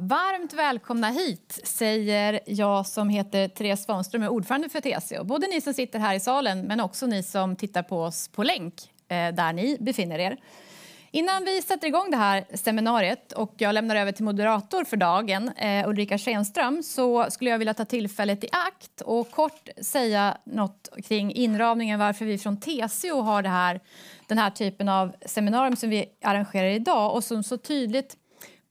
Varmt välkomna hit, säger jag som heter Therese Svanström, är ordförande för TCO. E. Både ni som sitter här i salen, men också ni som tittar på oss på länk eh, där ni befinner er. Innan vi sätter igång det här seminariet och jag lämnar över till moderator för dagen, eh, Ulrika Schenström, så skulle jag vilja ta tillfället i akt och kort säga något kring inramningen varför vi från TCO e har här, den här typen av seminarium som vi arrangerar idag och som så tydligt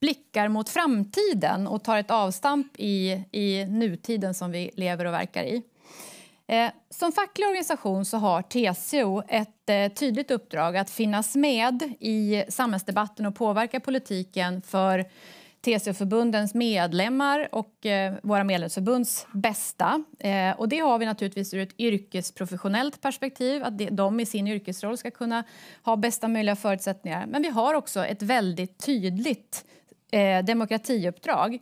blickar mot framtiden och tar ett avstamp i, i nutiden som vi lever och verkar i. Eh, som facklig organisation så har TCO ett eh, tydligt uppdrag att finnas med i samhällsdebatten och påverka politiken för TCO-förbundens medlemmar och eh, våra medlemsförbunds bästa. Eh, och det har vi naturligtvis ur ett yrkesprofessionellt perspektiv, att de i sin yrkesroll ska kunna ha bästa möjliga förutsättningar. Men vi har också ett väldigt tydligt eh, demokratiuppdrag.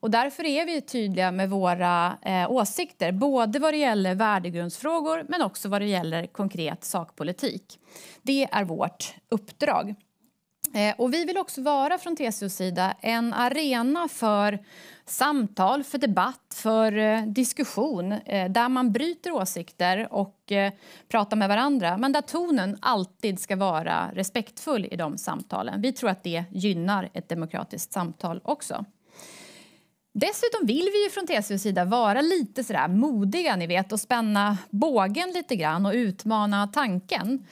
Och därför är vi tydliga med våra eh, åsikter både vad det gäller värdegrundsfrågor men också vad det gäller konkret sakpolitik. Det är vårt uppdrag. Eh, och vi vill också vara från TCOs sida en arena för samtal, för debatt, för eh, diskussion eh, där man bryter åsikter och pratar med varandra men där tonen alltid ska vara respektfull i de samtalen. Vi tror att det gynnar ett demokratiskt samtal också. Dessutom vill vi ju från TCOs sida vara lite sådär modiga ni vet, och spänna bågen lite grann och utmana tanken.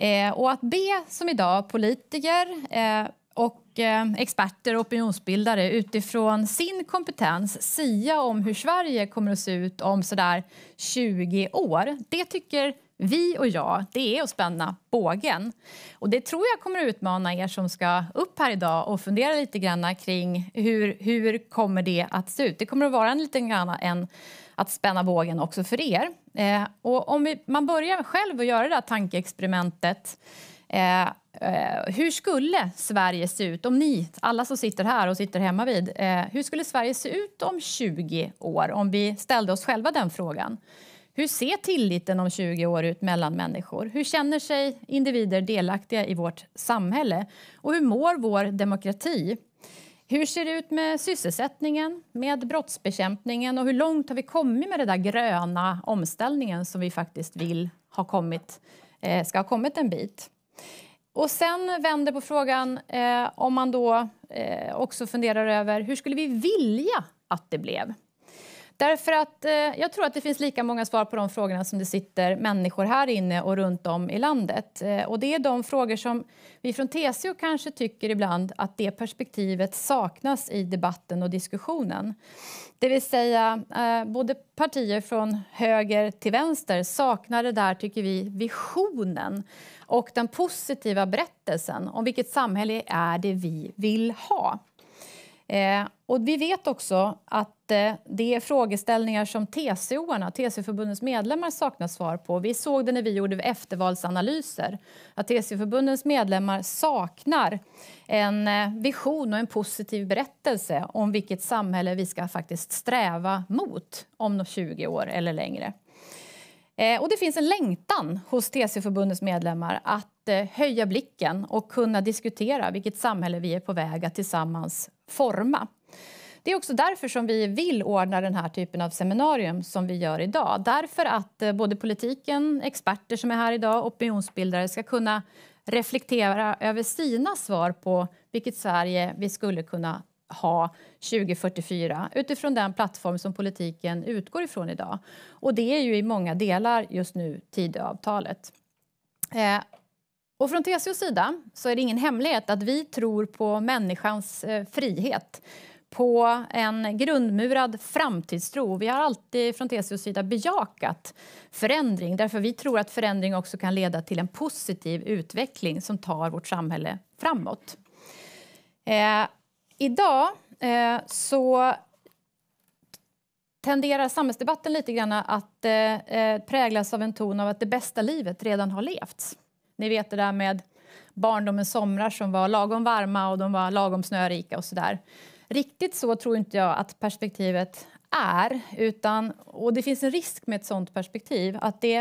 Eh, och att be, som idag, politiker eh, och eh, experter och opinionsbildare utifrån sin kompetens sia om hur Sverige kommer att se ut om sådär 20 år, det tycker vi och jag, det är att spänna bågen. Och det tror jag kommer att utmana er som ska upp här idag och fundera lite grann kring hur, hur kommer det att se ut. Det kommer att vara en liten grann en att spänna bågen också för er. Eh, och om vi, man börjar själv att göra det här tankeexperimentet eh, eh, hur skulle Sverige se ut om ni, alla som sitter här och sitter hemma vid, eh, hur skulle Sverige se ut om 20 år om vi ställde oss själva den frågan? Hur ser tilliten om 20 år ut mellan människor? Hur känner sig individer delaktiga i vårt samhälle? Och hur mår vår demokrati? Hur ser det ut med sysselsättningen, med brottsbekämpningen och hur långt har vi kommit med den där gröna omställningen som vi faktiskt vill ha kommit, eh, ska ha kommit en bit? Och sen vänder på frågan eh, om man då eh, också funderar över hur skulle vi vilja att det blev? Därför att eh, jag tror att det finns lika många svar på de frågorna som det sitter människor här inne och runt om i landet. Eh, och det är de frågor som vi från TCO kanske tycker ibland att det perspektivet saknas i debatten och diskussionen. Det vill säga, eh, både partier från höger till vänster saknar det där, tycker vi, visionen och den positiva berättelsen om vilket samhälle är det vi vill ha. Eh, och vi vet också att eh, det är frågeställningar som TCO-arna, TCO-förbundens medlemmar saknar svar på. Vi såg det när vi gjorde eftervalsanalyser, att TCO-förbundens medlemmar saknar en eh, vision och en positiv berättelse om vilket samhälle vi ska faktiskt sträva mot om 20 år eller längre. Eh, och det finns en längtan hos TCO-förbundens medlemmar att höja blicken och kunna diskutera vilket samhälle vi är på väg att tillsammans forma. Det är också därför som vi vill ordna den här typen av seminarium som vi gör idag. Därför att eh, både politiken, experter som är här idag, opinionsbildare ska kunna reflektera över sina svar på vilket Sverige vi skulle kunna ha 2044 utifrån den plattform som politiken utgår ifrån idag. Och det är ju i många delar just nu Tidöavtalet. Eh, och från TCOs sida så är det ingen hemlighet att vi tror på människans eh, frihet på en grundmurad framtidstro. Vi har alltid från TCOs sida bejakat förändring därför vi tror att förändring också kan leda till en positiv utveckling som tar vårt samhälle framåt. Eh, idag eh, så tenderar samhällsdebatten lite grann att eh, eh präglas av en ton av att det bästa livet redan har levts. Ni vet det där med barndomens somrar som var lagom varma och de var lagom snörika och sådär. Riktigt så tror inte jag att perspektivet är, utan, och det finns en risk med ett sånt perspektiv att det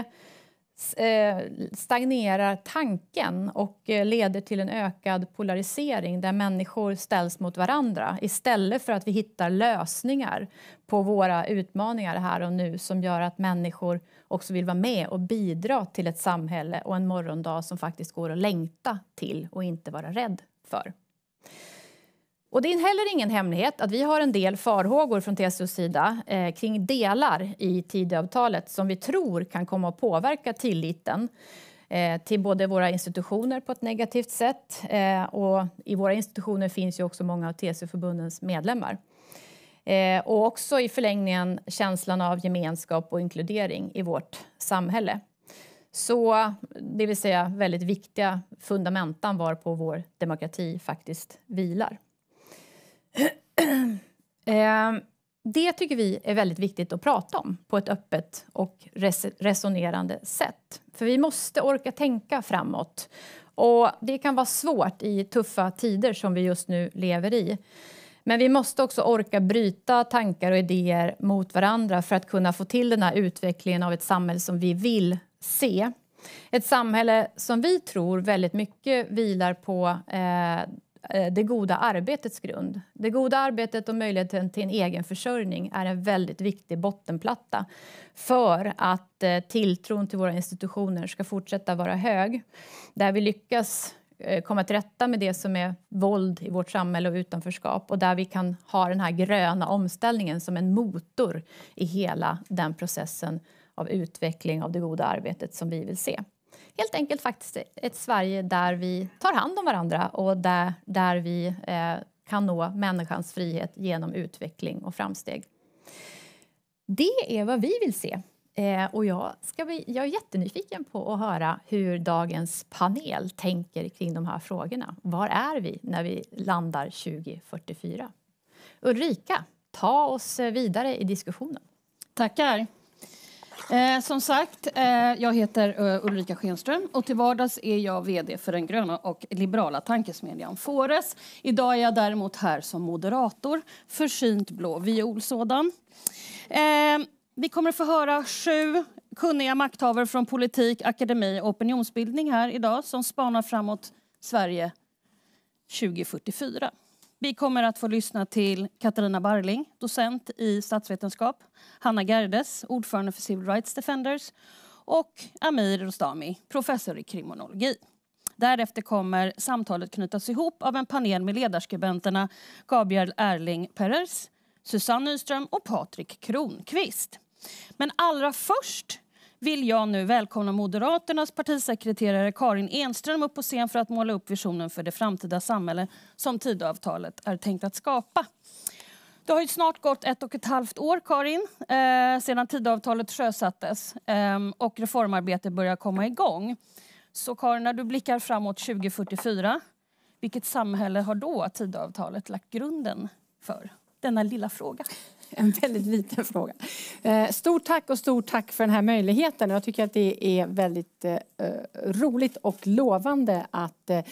eh, stagnerar tanken och eh, leder till en ökad polarisering där människor ställs mot varandra istället för att vi hittar lösningar på våra utmaningar här och nu som gör att människor också vill vara med och bidra till ett samhälle och en morgondag som faktiskt går att längta till och inte vara rädd för. Och det är heller ingen hemlighet att vi har en del farhågor från TCOs sida eh, kring delar i Tidöavtalet som vi tror kan komma att påverka tilliten eh, till både våra institutioner på ett negativt sätt eh, och i våra institutioner finns ju också många av TCO-förbundens medlemmar. Eh, och också i förlängningen känslan av gemenskap och inkludering i vårt samhälle. Så det vill säga väldigt viktiga fundamentan varpå vår demokrati faktiskt vilar. Eh, det tycker vi är väldigt viktigt att prata om på ett öppet och resonerande sätt. För vi måste orka tänka framåt och det kan vara svårt i tuffa tider som vi just nu lever i. Men vi måste också orka bryta tankar och idéer mot varandra för att kunna få till den här utvecklingen av ett samhälle som vi vill se. Ett samhälle som vi tror väldigt mycket vilar på eh, eh det goda arbetets grund. Det goda arbetet och möjligheten till en egen försörjning är en väldigt viktig bottenplatta för att eh, tilltron till våra institutioner ska fortsätta vara hög. Där vi lyckas Eh, komma till rätta med det som är våld i vårt samhälle och utanförskap och där vi kan ha den här gröna omställningen som en motor i hela den processen av utveckling av det goda arbetet som vi vill se. Helt enkelt faktiskt ett Sverige där vi tar hand om varandra och där, där vi eh, kan nå människans frihet genom utveckling och framsteg. Det är vad vi vill se Eh, och jag, ska bli, jag är jättenyfiken på att höra hur dagens panel tänker kring de här frågorna. Var är vi när vi landar 2044? Ulrika, ta oss eh, vidare i diskussionen. Tackar. Eh, som sagt, eh, jag heter eh, Ulrika Schenström och till vardags är jag vd för den gröna och liberala tankesmedjan Fores. Idag är jag däremot här som moderator, försynt blå violsådan. sådan. Eh, vi kommer att få höra sju kunniga makthavare från politik, akademi och opinionsbildning här idag som spanar framåt Sverige 2044. Vi kommer att få lyssna till Katarina Barling, docent i statsvetenskap, Hanna Gerdes, ordförande för Civil Rights Defenders och Amir Rostami, professor i kriminologi. Därefter kommer samtalet knytas ihop av en panel med ledarskribenterna Gabriel Erling Perers, Susanne Nyström och Patrik Kronqvist. Men allra först vill jag nu välkomna Moderaternas partisekreterare Karin Enström upp på scen för att måla upp visionen för det framtida samhälle som Tidöavtalet är tänkt att skapa. Det har ju snart gått ett och ett halvt år, Karin, eh, sedan Tidöavtalet sjösattes eh, och reformarbetet börjar komma igång. Så Karin, när du blickar framåt 2044, vilket samhälle har då Tidöavtalet lagt grunden för? Denna lilla fråga. en väldigt liten fråga. Eh, stort tack och stort tack för den här möjligheten. Jag tycker att det är väldigt eh, roligt och lovande att eh,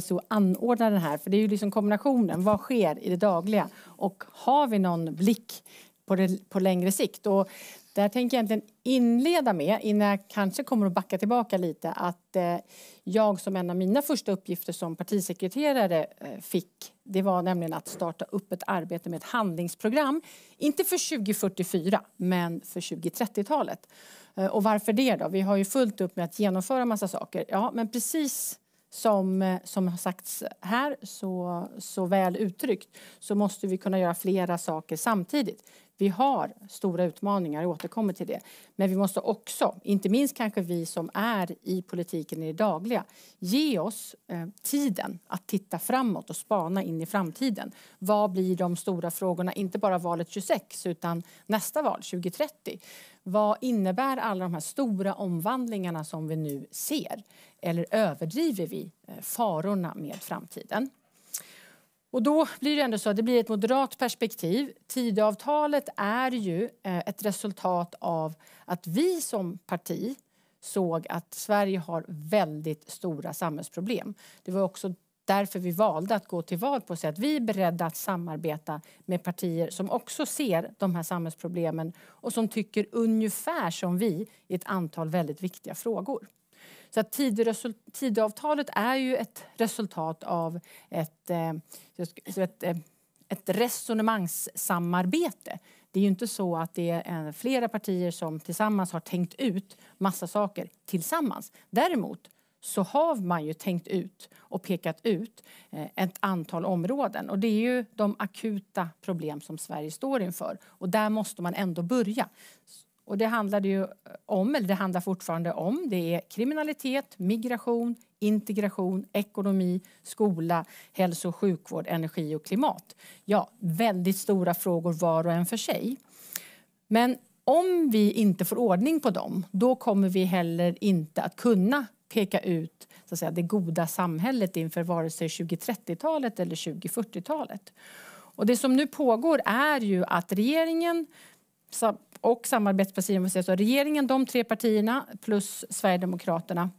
TSO anordnar den här. För det är ju liksom kombinationen, vad sker i det dagliga och har vi någon blick på, det, på längre sikt? Och det här tänker jag egentligen inleda med, innan jag kanske kommer att backa tillbaka lite, att eh, jag som en av mina första uppgifter som partisekreterare eh, fick, det var nämligen att starta upp ett arbete med ett handlingsprogram, inte för 2044, men för 2030-talet. Eh, och varför det då? Vi har ju fullt upp med att genomföra massa saker. Ja, men precis som, som har sagts här så, så väl uttryckt så måste vi kunna göra flera saker samtidigt. Vi har stora utmaningar, jag återkommer till det. Men vi måste också, inte minst kanske vi som är i politiken i det dagliga, ge oss eh, tiden att titta framåt och spana in i framtiden. Vad blir de stora frågorna, inte bara valet 26 utan nästa val 2030? Vad innebär alla de här stora omvandlingarna som vi nu ser? Eller överdriver vi eh, farorna med framtiden? Och då blir det ändå så att det blir ett moderat perspektiv. Tidöavtalet är ju eh, ett resultat av att vi som parti såg att Sverige har väldigt stora samhällsproblem. Det var också därför vi valde att gå till val på att vi är beredda att samarbeta med partier som också ser de här samhällsproblemen och som tycker ungefär som vi i ett antal väldigt viktiga frågor. Så att Tidöavtalet är ju ett resultat av ett, ett, eh, eh, ett resonemangssamarbete. Det är ju inte så att det är eh, flera partier som tillsammans har tänkt ut massa saker tillsammans. Däremot så har man ju tänkt ut och pekat ut ett antal områden. Och det är ju de akuta problem som Sverige står inför. Och där måste man ändå börja. Och det handlade ju om, eller det handlar fortfarande om, det är kriminalitet, migration, integration, ekonomi, skola, hälso och sjukvård, energi och klimat. Ja, väldigt stora frågor var och en för sig. Men om vi inte får ordning på dem, då kommer vi heller inte att kunna peka ut så att säga, det goda samhället inför vare sig 2030-talet eller 2040-talet. Och det som nu pågår är ju att regeringen och samarbetspartierna, så regeringen, de tre partierna plus Sverigedemokraterna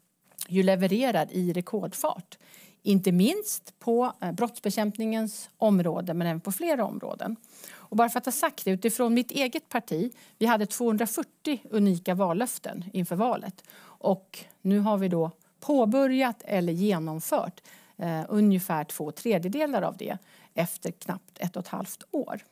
ju levererar i rekordfart. Inte minst på eh, brottsbekämpningens område, men även på flera områden. Och bara för att ha sagt det, utifrån mitt eget parti, vi hade 240 unika vallöften inför valet. Och nu har vi då påbörjat eller genomfört eh, ungefär två tredjedelar av det efter knappt ett och ett halvt år.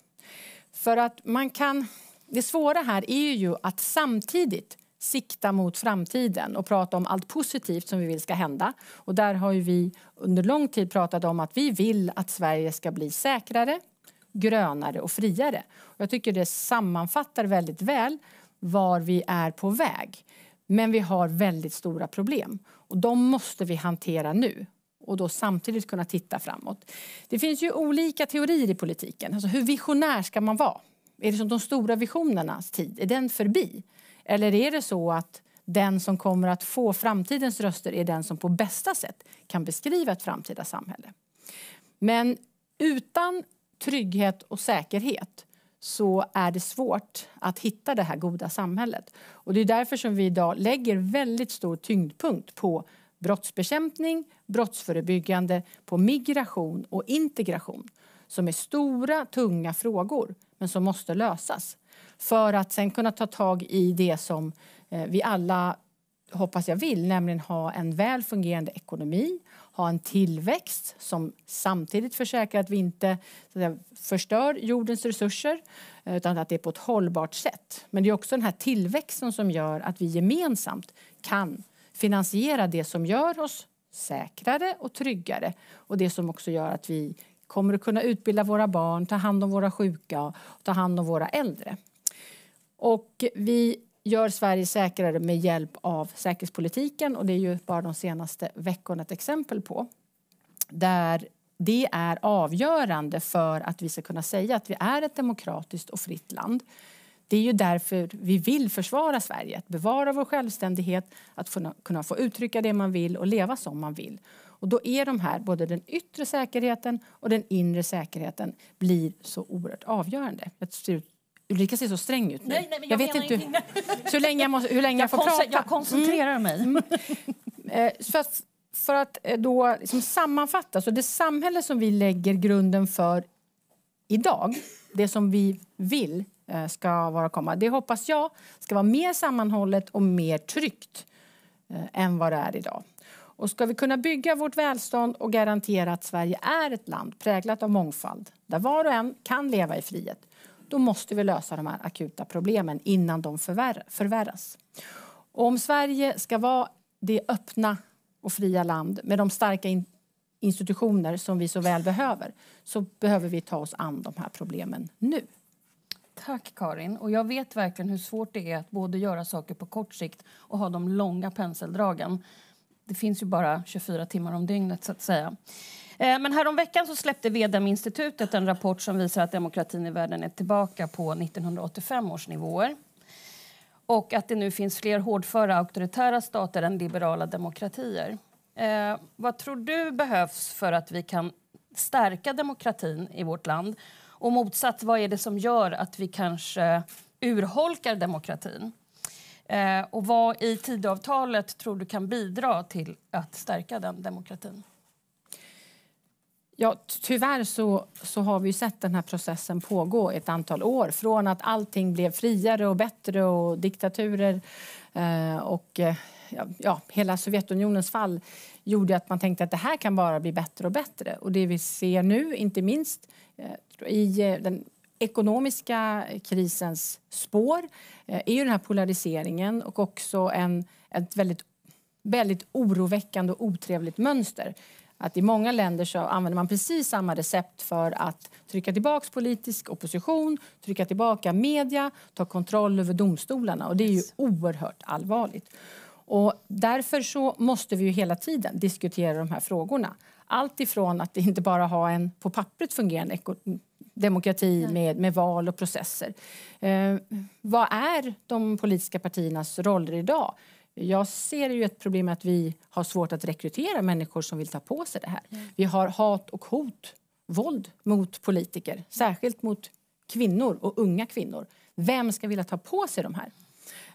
För att man kan det svåra här är ju att samtidigt sikta mot framtiden och prata om allt positivt som vi vill ska hända. Och där har vi under lång tid pratat om att vi vill att Sverige ska bli säkrare, grönare och friare. Och jag tycker det sammanfattar väldigt väl var vi är på väg. Men vi har väldigt stora problem och de måste vi hantera nu och då samtidigt kunna titta framåt. Det finns ju olika teorier i politiken. Alltså hur visionär ska man vara? Är det som de stora visionernas tid? Är den förbi? Eller är det så att den som kommer att få framtidens röster är den som på bästa sätt kan beskriva ett framtida samhälle? Men utan trygghet och säkerhet så är det svårt att hitta det här goda samhället. Och det är därför som vi idag lägger väldigt stor tyngdpunkt på brottsbekämpning, brottsförebyggande, på migration och integration som är stora, tunga frågor men som måste lösas för att sen kunna ta tag i det som eh, vi alla hoppas jag vill, nämligen ha en väl fungerande ekonomi, ha en tillväxt som samtidigt försäkrar att vi inte förstör jordens resurser eh, utan att det är på ett hållbart sätt. Men det är också den här tillväxten som gör att vi gemensamt kan finansiera det som gör oss säkrare och tryggare och det som också gör att vi kommer att kunna utbilda våra barn, ta hand om våra sjuka och ta hand om våra äldre. Och vi gör Sverige säkrare med hjälp av säkerhetspolitiken och det är ju bara de senaste veckorna ett exempel på. Där det är avgörande för att vi ska kunna säga att vi är ett demokratiskt och fritt land. Det är ju därför vi vill försvara Sverige, att bevara vår självständighet, att kunna få uttrycka det man vill och leva som man vill. Och då är de här, både den yttre säkerheten och den inre säkerheten blir så oerhört avgörande. Ulrika ser så sträng ut nu. Nej, nej, jag, jag vet inte hur, hur, länge jag, måste, hur länge jag, jag får prata. Jag koncentrerar mm. mig. Mm. Mm. Eh, för att, för att eh, då liksom sammanfatta, så det samhälle som vi lägger grunden för idag, det som vi vill eh, ska vara komma, det hoppas jag ska vara mer sammanhållet och mer tryggt än vad det är idag. Och ska vi kunna bygga vårt välstånd och garantera att Sverige är ett land präglat av mångfald, där var och en kan leva i frihet, då måste vi lösa de här akuta problemen innan de förvärras. Och om Sverige ska vara det öppna och fria land med de starka institutioner som vi så väl behöver, så behöver vi ta oss an de här problemen nu. Tack Karin. Och jag vet verkligen hur svårt det är att både göra saker på kort sikt och ha de långa penseldragen det finns ju bara 24 timmar om dygnet så att säga. Eh, men häromveckan så släppte VDM-institutet en rapport som visar att demokratin i världen är tillbaka på 1985 års nivåer och att det nu finns fler hårdföra auktoritära stater än liberala demokratier. Eh, vad tror du behövs för att vi kan stärka demokratin i vårt land? Och motsatt, vad är det som gör att vi kanske urholkar demokratin? Eh, och vad i Tidöavtalet tror du kan bidra till att stärka den demokratin? Ja, tyvärr så, så har vi sett den här processen pågå ett antal år. Från att allting blev friare och bättre och diktaturer eh, och eh, ja, ja, hela Sovjetunionens fall gjorde att man tänkte att det här kan bara bli bättre och bättre. Och det vi ser nu, inte minst eh, i eh, den ekonomiska krisens spår eh, är ju den här polariseringen och också en, ett väldigt, väldigt oroväckande och otrevligt mönster. Att I många länder så använder man precis samma recept för att trycka tillbaka politisk opposition, trycka tillbaka media, ta kontroll över domstolarna. Och Det är ju oerhört allvarligt. Och därför så måste vi ju hela tiden diskutera de här frågorna. Allt ifrån att inte bara ha en på pappret fungerande demokrati med, med val och processer. Eh, vad är de politiska partiernas roller idag? Jag ser ju ett problem med att vi har svårt att rekrytera människor som vill ta på sig det här. Mm. Vi har hat och hot, våld mot politiker, särskilt mot kvinnor och unga kvinnor. Vem ska vilja ta på sig de här?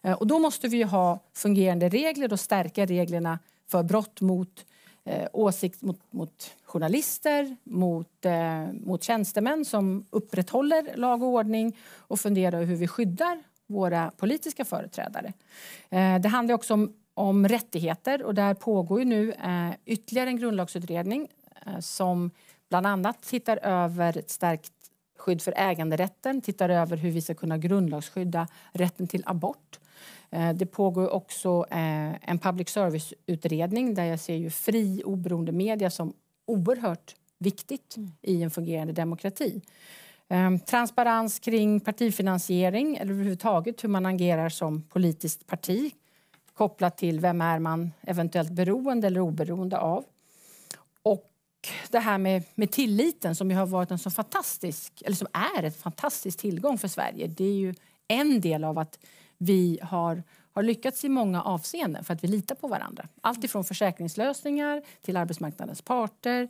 Eh, och då måste vi ha fungerande regler och stärka reglerna för brott mot eh, åsikt mot, mot, journalister, mot, eh, mot tjänstemän som upprätthåller lag och ordning och fundera över hur vi skyddar våra politiska företrädare. Eh, det handlar också om, om, rättigheter och där pågår ju nu eh, ytterligare en grundlagsutredning eh, som bland annat tittar över ett stärkt skydd för äganderätten, tittar över hur vi ska kunna grundlagsskydda rätten till abort Eh, det pågår också eh, en public service-utredning där jag ser ju fri oberoende media som oerhört viktigt mm. i en fungerande demokrati. Ehm, transparens kring partifinansiering eller överhuvudtaget hur man agerar som politiskt parti kopplat till vem är man eventuellt beroende eller oberoende av. Och det här med, med tilliten som ju har varit en så fantastisk, eller som är en fantastisk tillgång för Sverige. Det är ju en del av att vi har, har lyckats i många avseenden för att vi litar på varandra. Allt ifrån försäkringslösningar till arbetsmarknadens parter.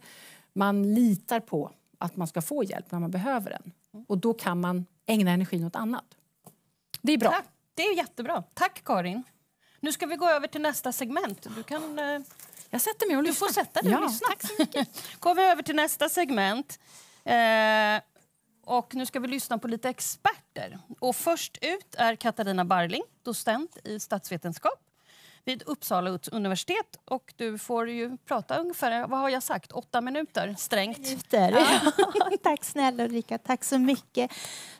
Man litar på att man ska få hjälp när man behöver den. Och då kan man ägna energin åt annat. Det är bra. Tack. Det är jättebra. Tack, Karin. Nu ska vi gå över till nästa segment. Du kan... Eh, Jag sätter mig och lyssnar. Du får sätta dig och ja. lyssna. Tack så mycket. går vi över till nästa segment. Eh... Och nu ska vi lyssna på lite experter. Och först ut är Katarina Barling, docent i statsvetenskap vid Uppsala universitet. Och du får ju prata ungefär, vad har jag sagt, åtta minuter strängt? Minuter. Ja. Tack snälla Ulrika, tack så mycket.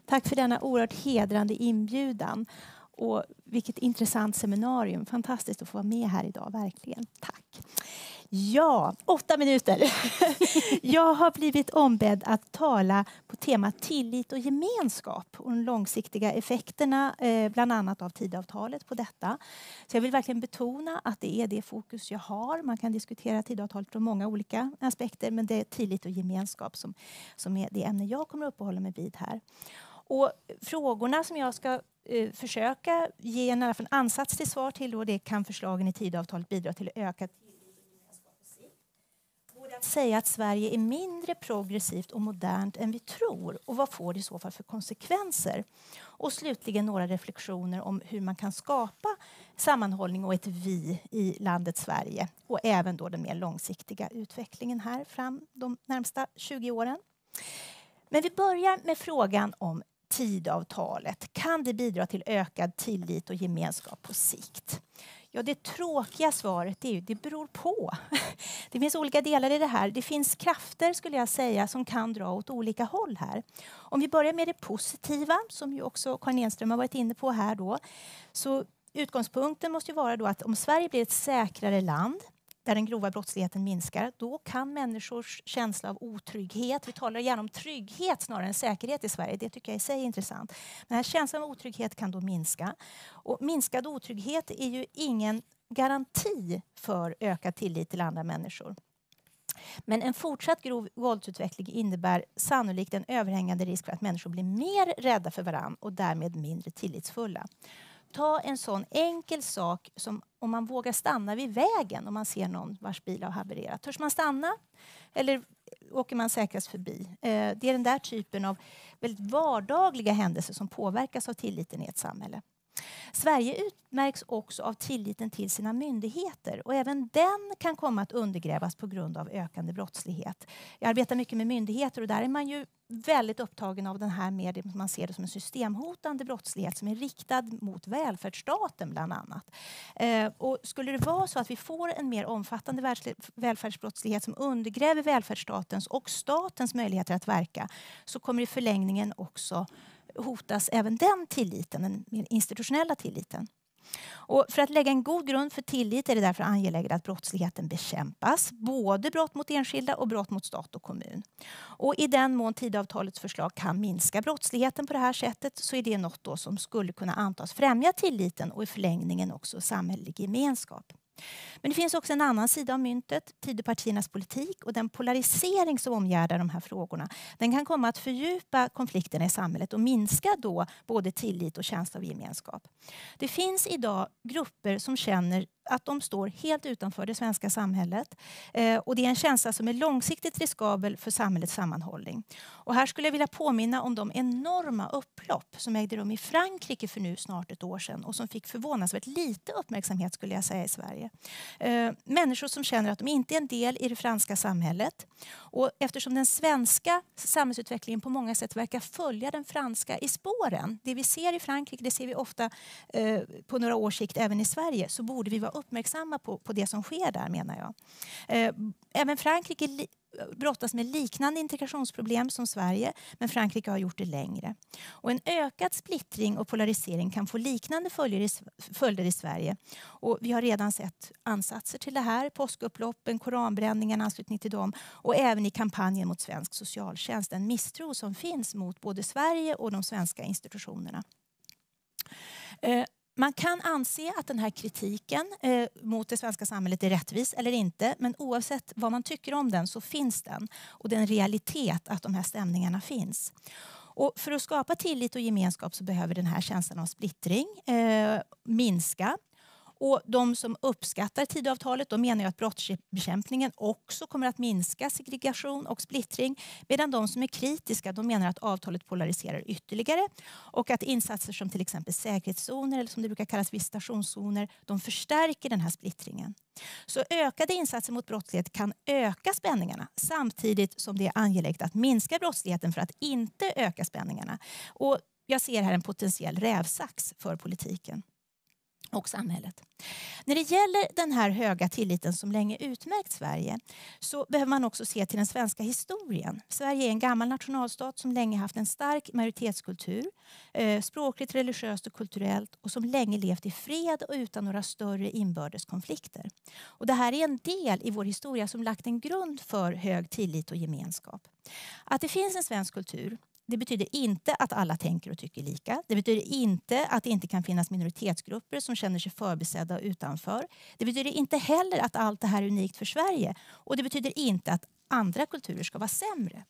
Tack för denna oerhört hedrande inbjudan. Och vilket intressant seminarium. Fantastiskt att få vara med här idag, verkligen. Tack. Ja, åtta minuter. Jag har blivit ombedd att tala på temat tillit och gemenskap och de långsiktiga effekterna, eh, bland annat av tidavtalet på detta. Så jag vill verkligen betona att det är det fokus jag har. Man kan diskutera tidavtalet från många olika aspekter, men det är tillit och gemenskap som, som är det ämne jag kommer att uppehålla mig vid här. Och frågorna som jag ska eh, försöka ge en, en ansats till svar till och det kan förslagen i tidavtalet bidra till att ökat att säga att Sverige är mindre progressivt och modernt än vi tror? Och vad får det i så fall för konsekvenser? Och slutligen några reflektioner om hur man kan skapa sammanhållning och ett vi i landet Sverige och även då den mer långsiktiga utvecklingen här fram de närmsta 20 åren. Men vi börjar med frågan om Tidavtalet. Kan det bidra till ökad tillit och gemenskap på sikt? Ja, det tråkiga svaret är ju det beror på. Det finns olika delar i det här. Det finns krafter skulle jag säga som kan dra åt olika håll här. Om vi börjar med det positiva, som ju också Karin Enström har varit inne på här då, så utgångspunkten måste vara då att om Sverige blir ett säkrare land där den grova brottsligheten minskar, då kan människors känsla av otrygghet, vi talar gärna om trygghet snarare än säkerhet i Sverige, det tycker jag i sig är intressant. Men den här känslan av otrygghet kan då minska. Och minskad otrygghet är ju ingen garanti för ökad tillit till andra människor. Men en fortsatt grov våldsutveckling innebär sannolikt en överhängande risk för att människor blir mer rädda för varann och därmed mindre tillitsfulla ta en sån enkel sak som om man vågar stanna vid vägen om man ser någon vars bil har havererat. Törs man stanna? Eller åker man säkrast förbi? Eh, det är den där typen av väldigt vardagliga händelser som påverkas av tilliten i ett samhälle. Sverige utmärks också av tilliten till sina myndigheter och även den kan komma att undergrävas på grund av ökande brottslighet. Jag arbetar mycket med myndigheter och där är man ju väldigt upptagen av den här med man ser det som en systemhotande brottslighet som är riktad mot välfärdsstaten bland annat. Eh, och skulle det vara så att vi får en mer omfattande välfärdsbrottslighet som undergräver välfärdsstatens och statens möjligheter att verka så kommer i förlängningen också hotas även den tilliten, den institutionella tilliten. Och för att lägga en god grund för tillit är det därför angeläget att brottsligheten bekämpas, både brott mot enskilda och brott mot stat och kommun. Och I den mån tidavtalets förslag kan minska brottsligheten på det här sättet så är det något som skulle kunna antas främja tilliten och i förlängningen också samhällelig gemenskap. Men det finns också en annan sida av myntet, Tidöpartiernas politik och den polarisering som omgärdar de här frågorna. Den kan komma att fördjupa konflikterna i samhället och minska då både tillit och känsla av gemenskap. Det finns idag grupper som känner att de står helt utanför det svenska samhället. Eh, och det är en känsla som är långsiktigt riskabel för samhällets sammanhållning. Och här skulle jag vilja påminna om de enorma upplopp som ägde rum i Frankrike för nu snart ett år sedan och som fick förvånansvärt lite uppmärksamhet skulle jag säga i Sverige. Eh, människor som känner att de inte är en del i det franska samhället. Och eftersom den svenska samhällsutvecklingen på många sätt verkar följa den franska i spåren, det vi ser i Frankrike, det ser vi ofta eh, på några års sikt även i Sverige, så borde vi vara uppmärksamma på, på det som sker där menar jag. Eh, även Frankrike brottas med liknande integrationsproblem som Sverige, men Frankrike har gjort det längre. Och en ökad splittring och polarisering kan få liknande följder i Sverige. Och vi har redan sett ansatser till det här, påskupploppen, koranbränningarna anslutning till dem och även i kampanjen mot svensk socialtjänst, den misstro som finns mot både Sverige och de svenska institutionerna. Eh, man kan anse att den här kritiken eh, mot det svenska samhället är rättvis eller inte, men oavsett vad man tycker om den så finns den. Och det är en realitet att de här stämningarna finns. Och för att skapa tillit och gemenskap så behöver den här känslan av splittring eh, minska. Och de som uppskattar Tidöavtalet de menar att brottsbekämpningen också kommer att minska segregation och splittring medan de som är kritiska de menar att avtalet polariserar ytterligare och att insatser som till exempel säkerhetszoner eller som det brukar kallas visitationszoner de förstärker den här splittringen. Så ökade insatser mot brottslighet kan öka spänningarna samtidigt som det är angeläget att minska brottsligheten för att inte öka spänningarna. Och jag ser här en potentiell rävsax för politiken och samhället. När det gäller den här höga tilliten som länge utmärkt Sverige så behöver man också se till den svenska historien. Sverige är en gammal nationalstat som länge haft en stark majoritetskultur eh, språkligt, religiöst och kulturellt och som länge levt i fred och utan några större inbördes konflikter. Och det här är en del i vår historia som lagt en grund för hög tillit och gemenskap. Att det finns en svensk kultur det betyder inte att alla tänker och tycker lika. Det betyder inte att det inte kan finnas minoritetsgrupper som känner sig förbisedda och utanför. Det betyder inte heller att allt det här är unikt för Sverige. Och det betyder inte att andra kulturer ska vara sämre.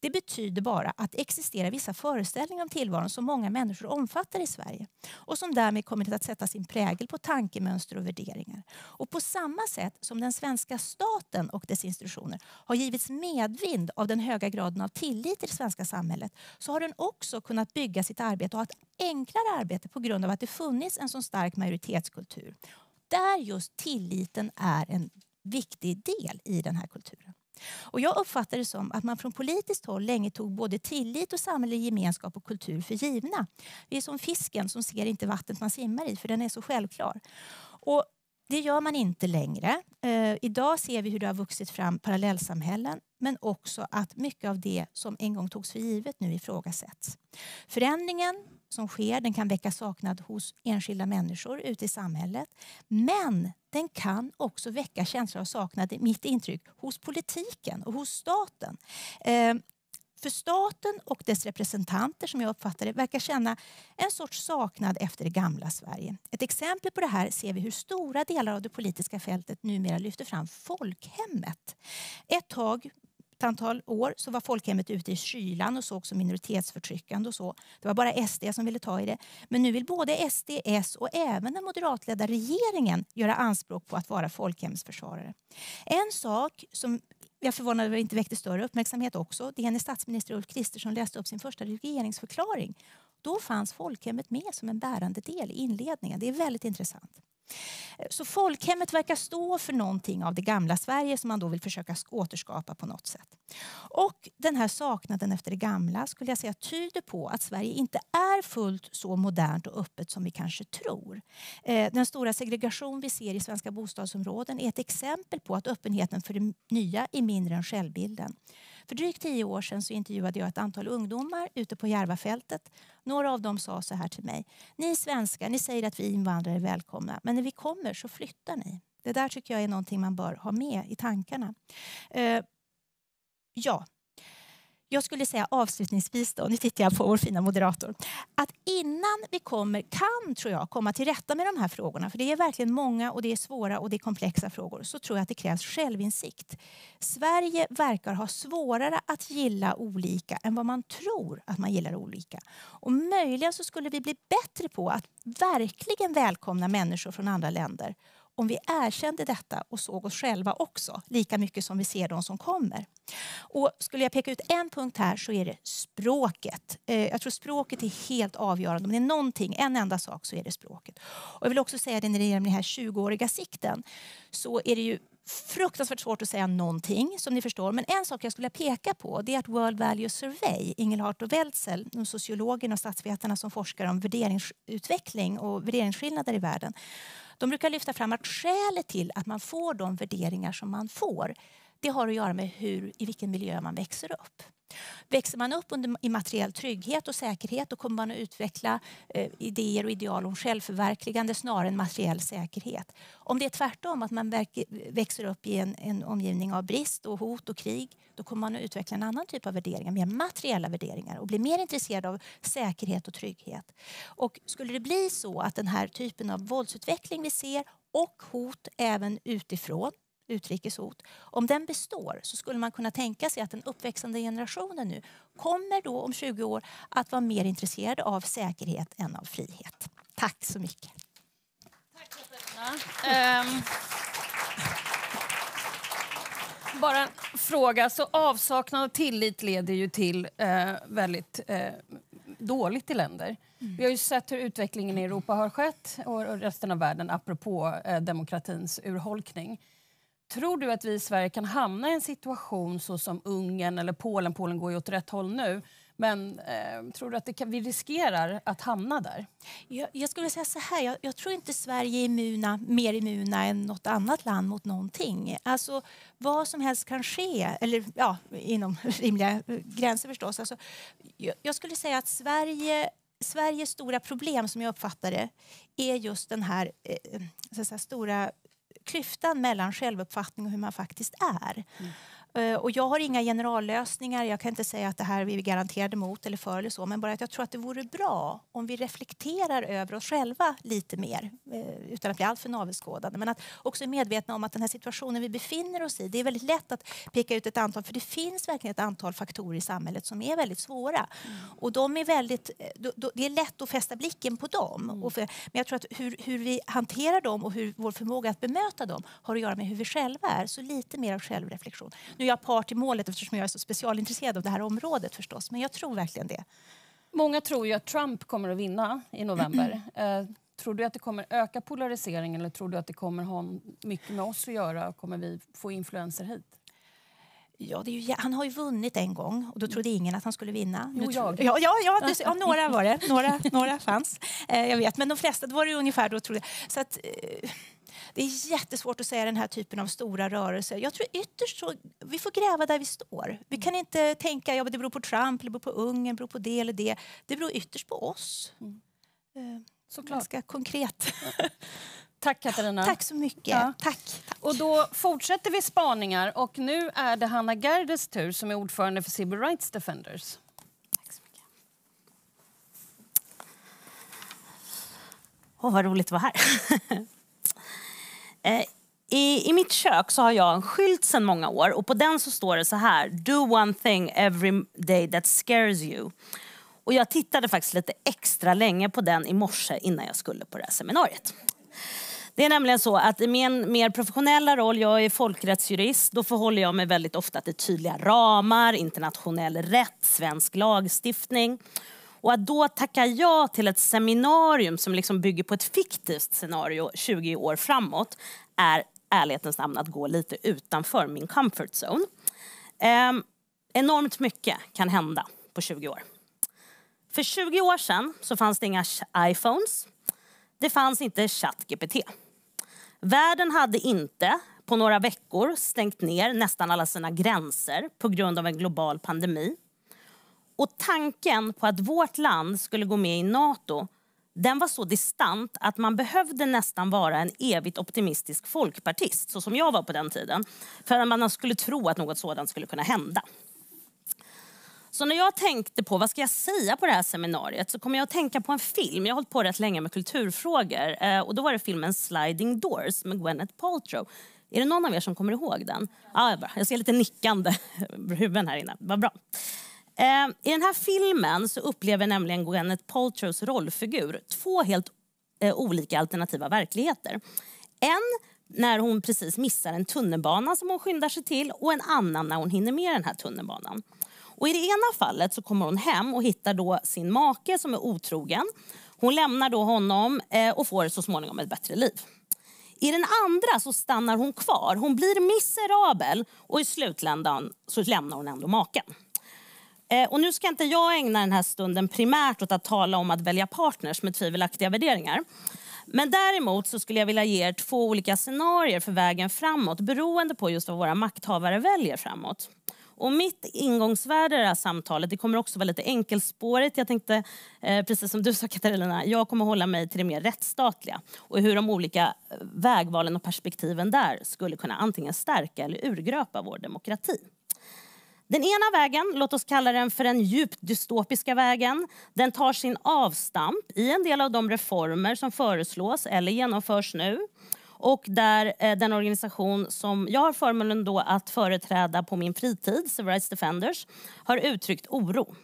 Det betyder bara att det existerar vissa föreställningar om tillvaron som många människor omfattar i Sverige och som därmed kommit att sätta sin prägel på tankemönster och värderingar. Och på samma sätt som den svenska staten och dess institutioner har givits medvind av den höga graden av tillit i det svenska samhället så har den också kunnat bygga sitt arbete och ha ett enklare arbete på grund av att det funnits en så stark majoritetskultur där just tilliten är en viktig del i den här kulturen. Och jag uppfattar det som att man från politiskt håll länge tog både tillit och samhällelig gemenskap och kultur för givna. Vi är som fisken som ser inte vattnet man simmar i, för den är så självklar. Och det gör man inte längre. Eh, idag ser vi hur det har vuxit fram parallellsamhällen men också att mycket av det som en gång togs för givet nu ifrågasätts. Förändringen som sker den kan väcka saknad hos enskilda människor ute i samhället men den kan också väcka känslor av saknad, mitt intryck, hos politiken och hos staten. Ehm, för staten och dess representanter som jag uppfattar det verkar känna en sorts saknad efter det gamla Sverige. Ett exempel på det här ser vi hur stora delar av det politiska fältet numera lyfter fram folkhemmet. Ett tag ett antal år så var folkhemmet ute i kylan och såg som minoritetsförtryckande. och så. Det var bara SD som ville ta i det. Men nu vill både SD, S och även den moderatledda regeringen göra anspråk på att vara folkhemsförsvarare. En sak som jag är förvånad över inte väckte större uppmärksamhet också, det är när statsminister Ulf Kristersson läste upp sin första regeringsförklaring. Då fanns folkhemmet med som en bärande del i inledningen. Det är väldigt intressant. Så folkhemmet verkar stå för någonting av det gamla Sverige som man då vill försöka återskapa på något sätt. Och den här saknaden efter det gamla skulle jag säga tyder på att Sverige inte är fullt så modernt och öppet som vi kanske tror. Eh, den stora segregation vi ser i svenska bostadsområden är ett exempel på att öppenheten för det nya är mindre än självbilden. För drygt tio år sedan så intervjuade jag ett antal ungdomar ute på Järvafältet. Några av dem sa så här till mig. Ni svenskar, ni säger att vi invandrare är välkomna, men när vi kommer så flyttar ni. Det där tycker jag är någonting man bör ha med i tankarna. Eh, ja, jag skulle säga avslutningsvis, då, nu tittar jag på vår fina moderator, att innan vi kommer, kan tror jag, komma till rätta med de här frågorna, för det är verkligen många och det är svåra och det är komplexa frågor, så tror jag att det krävs självinsikt. Sverige verkar ha svårare att gilla olika än vad man tror att man gillar olika. Och möjligen så skulle vi bli bättre på att verkligen välkomna människor från andra länder om vi erkände detta och såg oss själva också, lika mycket som vi ser de som kommer. Och skulle jag peka ut en punkt här så är det språket. Eh, jag tror språket är helt avgörande. Om det är någonting, en enda sak så är det språket. Och jag vill också säga det när det gäller den här 20-åriga sikten så är det ju fruktansvärt svårt att säga någonting som ni förstår. Men en sak jag skulle peka på det är att World Value Survey, Ingelhart och Welzel, de sociologerna och statsvetarna som forskar om värderingsutveckling och värderingsskillnader i världen. De brukar lyfta fram att skälet till att man får de värderingar som man får det har att göra med hur, i vilken miljö man växer upp. Växer man upp under, i materiell trygghet och säkerhet då kommer man att utveckla eh, idéer och ideal om självförverkligande snarare än materiell säkerhet. Om det är tvärtom, att man växer upp i en, en omgivning av brist och hot och krig då kommer man att utveckla en annan typ av värderingar, mer materiella värderingar och bli mer intresserad av säkerhet och trygghet. Och skulle det bli så att den här typen av våldsutveckling vi ser och hot även utifrån utrikeshot. Om den består så skulle man kunna tänka sig att den uppväxande generationen nu kommer då om 20 år att vara mer intresserade av säkerhet än av frihet. Tack så mycket. Tack Katarina. Um, ehm, bara en fråga. Så avsaknad av tillit leder ju till uh, väldigt uh, dåligt i länder. Mm. Vi har ju sett hur utvecklingen i Europa har skett och resten av världen apropå eh, demokratins urholkning. Tror du att vi i Sverige kan hamna i en situation så som Ungern eller Polen, Polen går ju åt rätt håll nu, men eh, tror du att kan, vi riskerar att hamna där? Jag, jag skulle säga så här, jag, jag, tror inte Sverige är immuna, mer immuna än nåt annat land mot någonting. Alltså, vad som helst kan ske, eller ja, inom rimliga eh, gränser förstås. Alltså, jag, jag skulle säga att Sverige Sveriges stora problem, som jag uppfattar det, är just den här, eh, så här stora klyftan mellan självuppfattning och hur man faktiskt är. Mm. Eh, och jag har inga generallösningar. Jag kan inte säga att det här är vi garanterade mot eller för eller så, men bara att jag tror att det vore bra om vi reflekterar över oss själva lite mer eh, utan att bli alltför navelskådande. Men att också är medvetna om att den här situationen vi befinner oss i, det är väldigt lätt att peka ut ett antal, för det finns verkligen ett antal faktorer i samhället som är väldigt svåra. Mm. Och de är väldigt, eh, det är lätt att fästa blicken på dem. Mm. men jag tror att hur, hur, vi hanterar dem och hur vår förmåga att bemöta dem har att göra med hur vi själva är. Så lite mer av självreflektion. Nu jag part i målet eftersom jag är så specialintresserad av det här området förstås. Men jag tror verkligen det. Många tror ju att Trump kommer att vinna i november. Eh, tror du att det kommer öka polariseringen eller tror du att det kommer ha mycket med oss att göra? Kommer vi få influenser hit? Ja, ju, han har ju vunnit en gång och då mm. trodde ingen att han skulle vinna. Jo, jag. Ja, ja, ja, det, ja, några var det. Några, några fanns. Eh, jag vet, men de flesta var det ungefär då trodde. Så att, eh, det är jättesvårt att säga den här typen av stora rörelser. Jag tror ytterst så, vi får gräva där vi står. Vi mm. kan inte tänka att ja, det beror på Trump, eller beror på Ungern, beror på det eller det. Det beror ytterst på oss. Mm. Eh, Såklart. Ganska konkret. Tack Katarina. Tack så mycket. Ja. Tack, Och då fortsätter vi spaningar och nu är det Hanna Gerdes tur som är ordförande för Civil Rights Defenders. Tack så mycket. Åh, oh, vad roligt att vara här. Eh, I, I mitt kök så har jag en skylt sedan många år och på den så står det så här Do one thing every day that scares you. Och jag tittade faktiskt lite extra länge på den i morse innan jag skulle på det här seminariet. Det är nämligen så att i min mer professionella roll, jag är folkrättsjurist, då förhåller jag mig väldigt ofta till tydliga ramar, internationell rätt, svensk lagstiftning. Och att då tacka ja till ett seminarium som liksom bygger på ett fiktivt scenario 20 år framåt är ärlighetens namn att gå lite utanför min comfort zone. Ehm, enormt mycket kan hända på 20 år. För 20 år sedan så fanns det inga iPhones. Det fanns inte ChatGPT. Världen hade inte på några veckor stängt ner nästan alla sina gränser på grund av en global pandemi. Och tanken på att vårt land skulle gå med i Nato den var så distant att man behövde nästan vara en evigt optimistisk folkpartist, så som jag var på den tiden, för att man skulle tro att något sådant skulle kunna hända. Så när jag tänkte på vad ska jag säga på det här seminariet så kom jag att tänka på en film. Jag har hållit på rätt länge med kulturfrågor eh, och då var det filmen Sliding Doors med Gwyneth Paltrow. Är det någon av er som kommer ihåg den? Ja, ah, jag ser lite nickande huvuden här inne. Vad bra. Eh, I den här filmen så upplever nämligen Gwyneth Paltrows rollfigur två helt eh, olika alternativa verkligheter. En när hon precis missar en tunnelbana som hon skyndar sig till och en annan när hon hinner med den här tunnelbanan. Och I det ena fallet så kommer hon hem och hittar då sin make som är otrogen. Hon lämnar då honom eh, och får så småningom ett bättre liv. I den andra så stannar hon kvar. Hon blir miserabel och i slutändan så lämnar hon ändå maken. Eh, och nu ska inte jag ägna den här stunden primärt åt att tala om att välja partners med tvivelaktiga värderingar. Men däremot så skulle jag vilja ge er två olika scenarier för vägen framåt beroende på just vad våra makthavare väljer framåt. Och mitt ingångsvärde i det här samtalet, det kommer också vara lite enkelspårigt. Jag tänkte, eh, precis som du sa Katarina, jag kommer hålla mig till det mer rättsstatliga och hur de olika eh, vägvalen och perspektiven där skulle kunna antingen stärka eller urgröpa vår demokrati. Den ena vägen, låt oss kalla den för den djupt dystopiska vägen, den tar sin avstamp i en del av de reformer som föreslås eller genomförs nu och där eh, den organisation som jag har förmånen då att företräda på min fritid, Civil Rights Defenders, har uttryckt oro.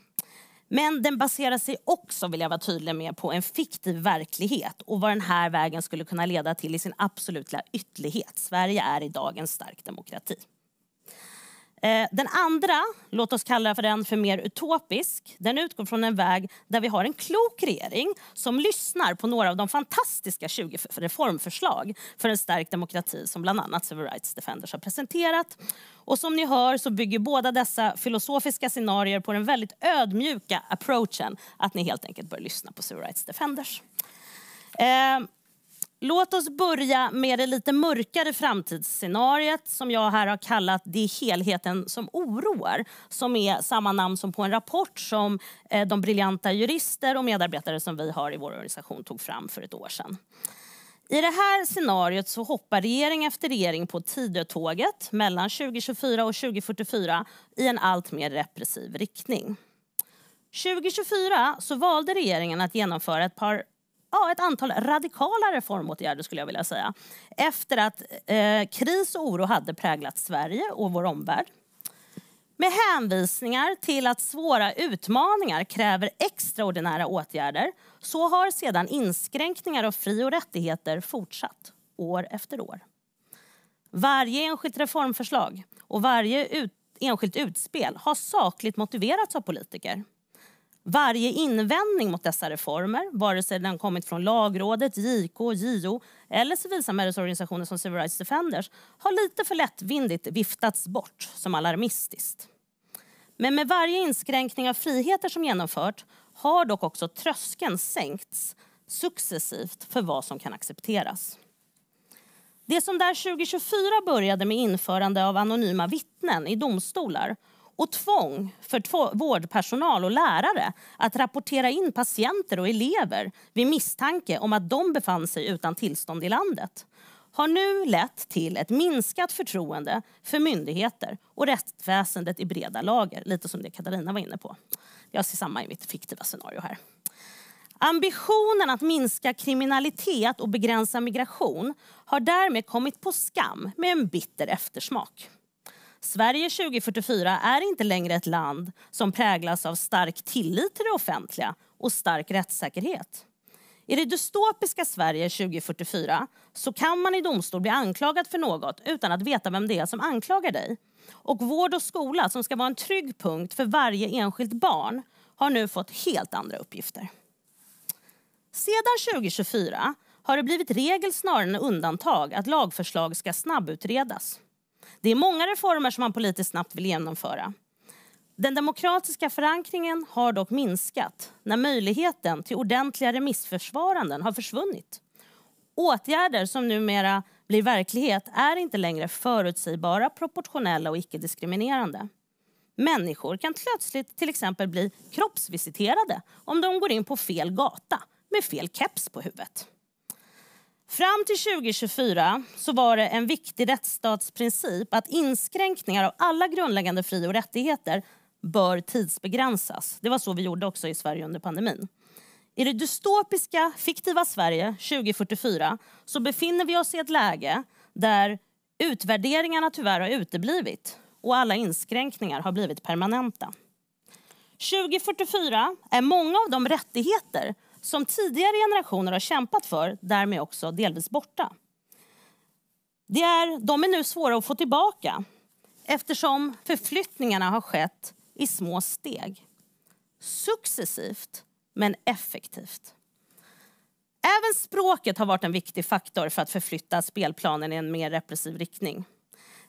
Men den baserar sig också, vill jag vara tydlig med, på en fiktiv verklighet och vad den här vägen skulle kunna leda till i sin absoluta ytterlighet. Sverige är idag en stark demokrati. Eh, den andra, låt oss kalla för den för mer utopisk, den utgår från en väg där vi har en klok regering som lyssnar på några av de fantastiska 20 reformförslag för en stärkt demokrati som bland annat Civil Rights Defenders har presenterat. Och som ni hör så bygger båda dessa filosofiska scenarier på den väldigt ödmjuka approachen att ni helt enkelt bör lyssna på Civil Rights Defenders. Eh, Låt oss börja med det lite mörkare framtidsscenariet som jag här har kallat Det är helheten som oroar som är samma namn som på en rapport som eh, de briljanta jurister och medarbetare som vi har i vår organisation tog fram för ett år sedan. I det här scenariot så hoppar regering efter regering på Tidötåget mellan 2024 och 2044 i en allt mer repressiv riktning. 2024 så valde regeringen att genomföra ett par ja, ett antal radikala reformåtgärder skulle jag vilja säga. Efter att eh, kris och oro hade präglat Sverige och vår omvärld. Med hänvisningar till att svåra utmaningar kräver extraordinära åtgärder så har sedan inskränkningar av fri och rättigheter fortsatt år efter år. Varje enskilt reformförslag och varje ut, enskilt utspel har sakligt motiverats av politiker. Varje invändning mot dessa reformer, vare sig den kommit från Lagrådet, JK, JO eller civilsamhällesorganisationer som Civil Rights Defenders har lite för lättvindigt viftats bort som alarmistiskt. Men med varje inskränkning av friheter som genomförts har dock också tröskeln sänkts successivt för vad som kan accepteras. Det som där 2024 började med införande av anonyma vittnen i domstolar och tvång för vårdpersonal och lärare att rapportera in patienter och elever vid misstanke om att de befann sig utan tillstånd i landet har nu lett till ett minskat förtroende för myndigheter och rättsväsendet i breda lager, lite som det Katarina var inne på. Jag ser samma i mitt fiktiva scenario här. Ambitionen att minska kriminalitet och begränsa migration har därmed kommit på skam med en bitter eftersmak. Sverige 2044 är inte längre ett land som präglas av stark tillit till det offentliga och stark rättssäkerhet. I det dystopiska Sverige 2044 så kan man i domstol bli anklagad för något utan att veta vem det är som anklagar dig. Och vård och skola, som ska vara en trygg punkt för varje enskilt barn, har nu fått helt andra uppgifter. Sedan 2024 har det blivit regel snarare än undantag att lagförslag ska snabbutredas. Det är många reformer som man politiskt snabbt vill genomföra. Den demokratiska förankringen har dock minskat när möjligheten till ordentliga remissförsvaranden har försvunnit. Åtgärder som numera blir verklighet är inte längre förutsägbara, proportionella och icke-diskriminerande. Människor kan plötsligt till exempel bli kroppsvisiterade om de går in på fel gata med fel keps på huvudet. Fram till 2024 så var det en viktig rättsstatsprincip att inskränkningar av alla grundläggande fri och rättigheter bör tidsbegränsas. Det var så vi gjorde också i Sverige under pandemin. I det dystopiska, fiktiva Sverige 2044 så befinner vi oss i ett läge där utvärderingarna tyvärr har uteblivit och alla inskränkningar har blivit permanenta. 2044 är många av de rättigheter som tidigare generationer har kämpat för, därmed också delvis borta. Det är, de är nu svåra att få tillbaka eftersom förflyttningarna har skett i små steg. Successivt, men effektivt. Även språket har varit en viktig faktor för att förflytta spelplanen i en mer repressiv riktning.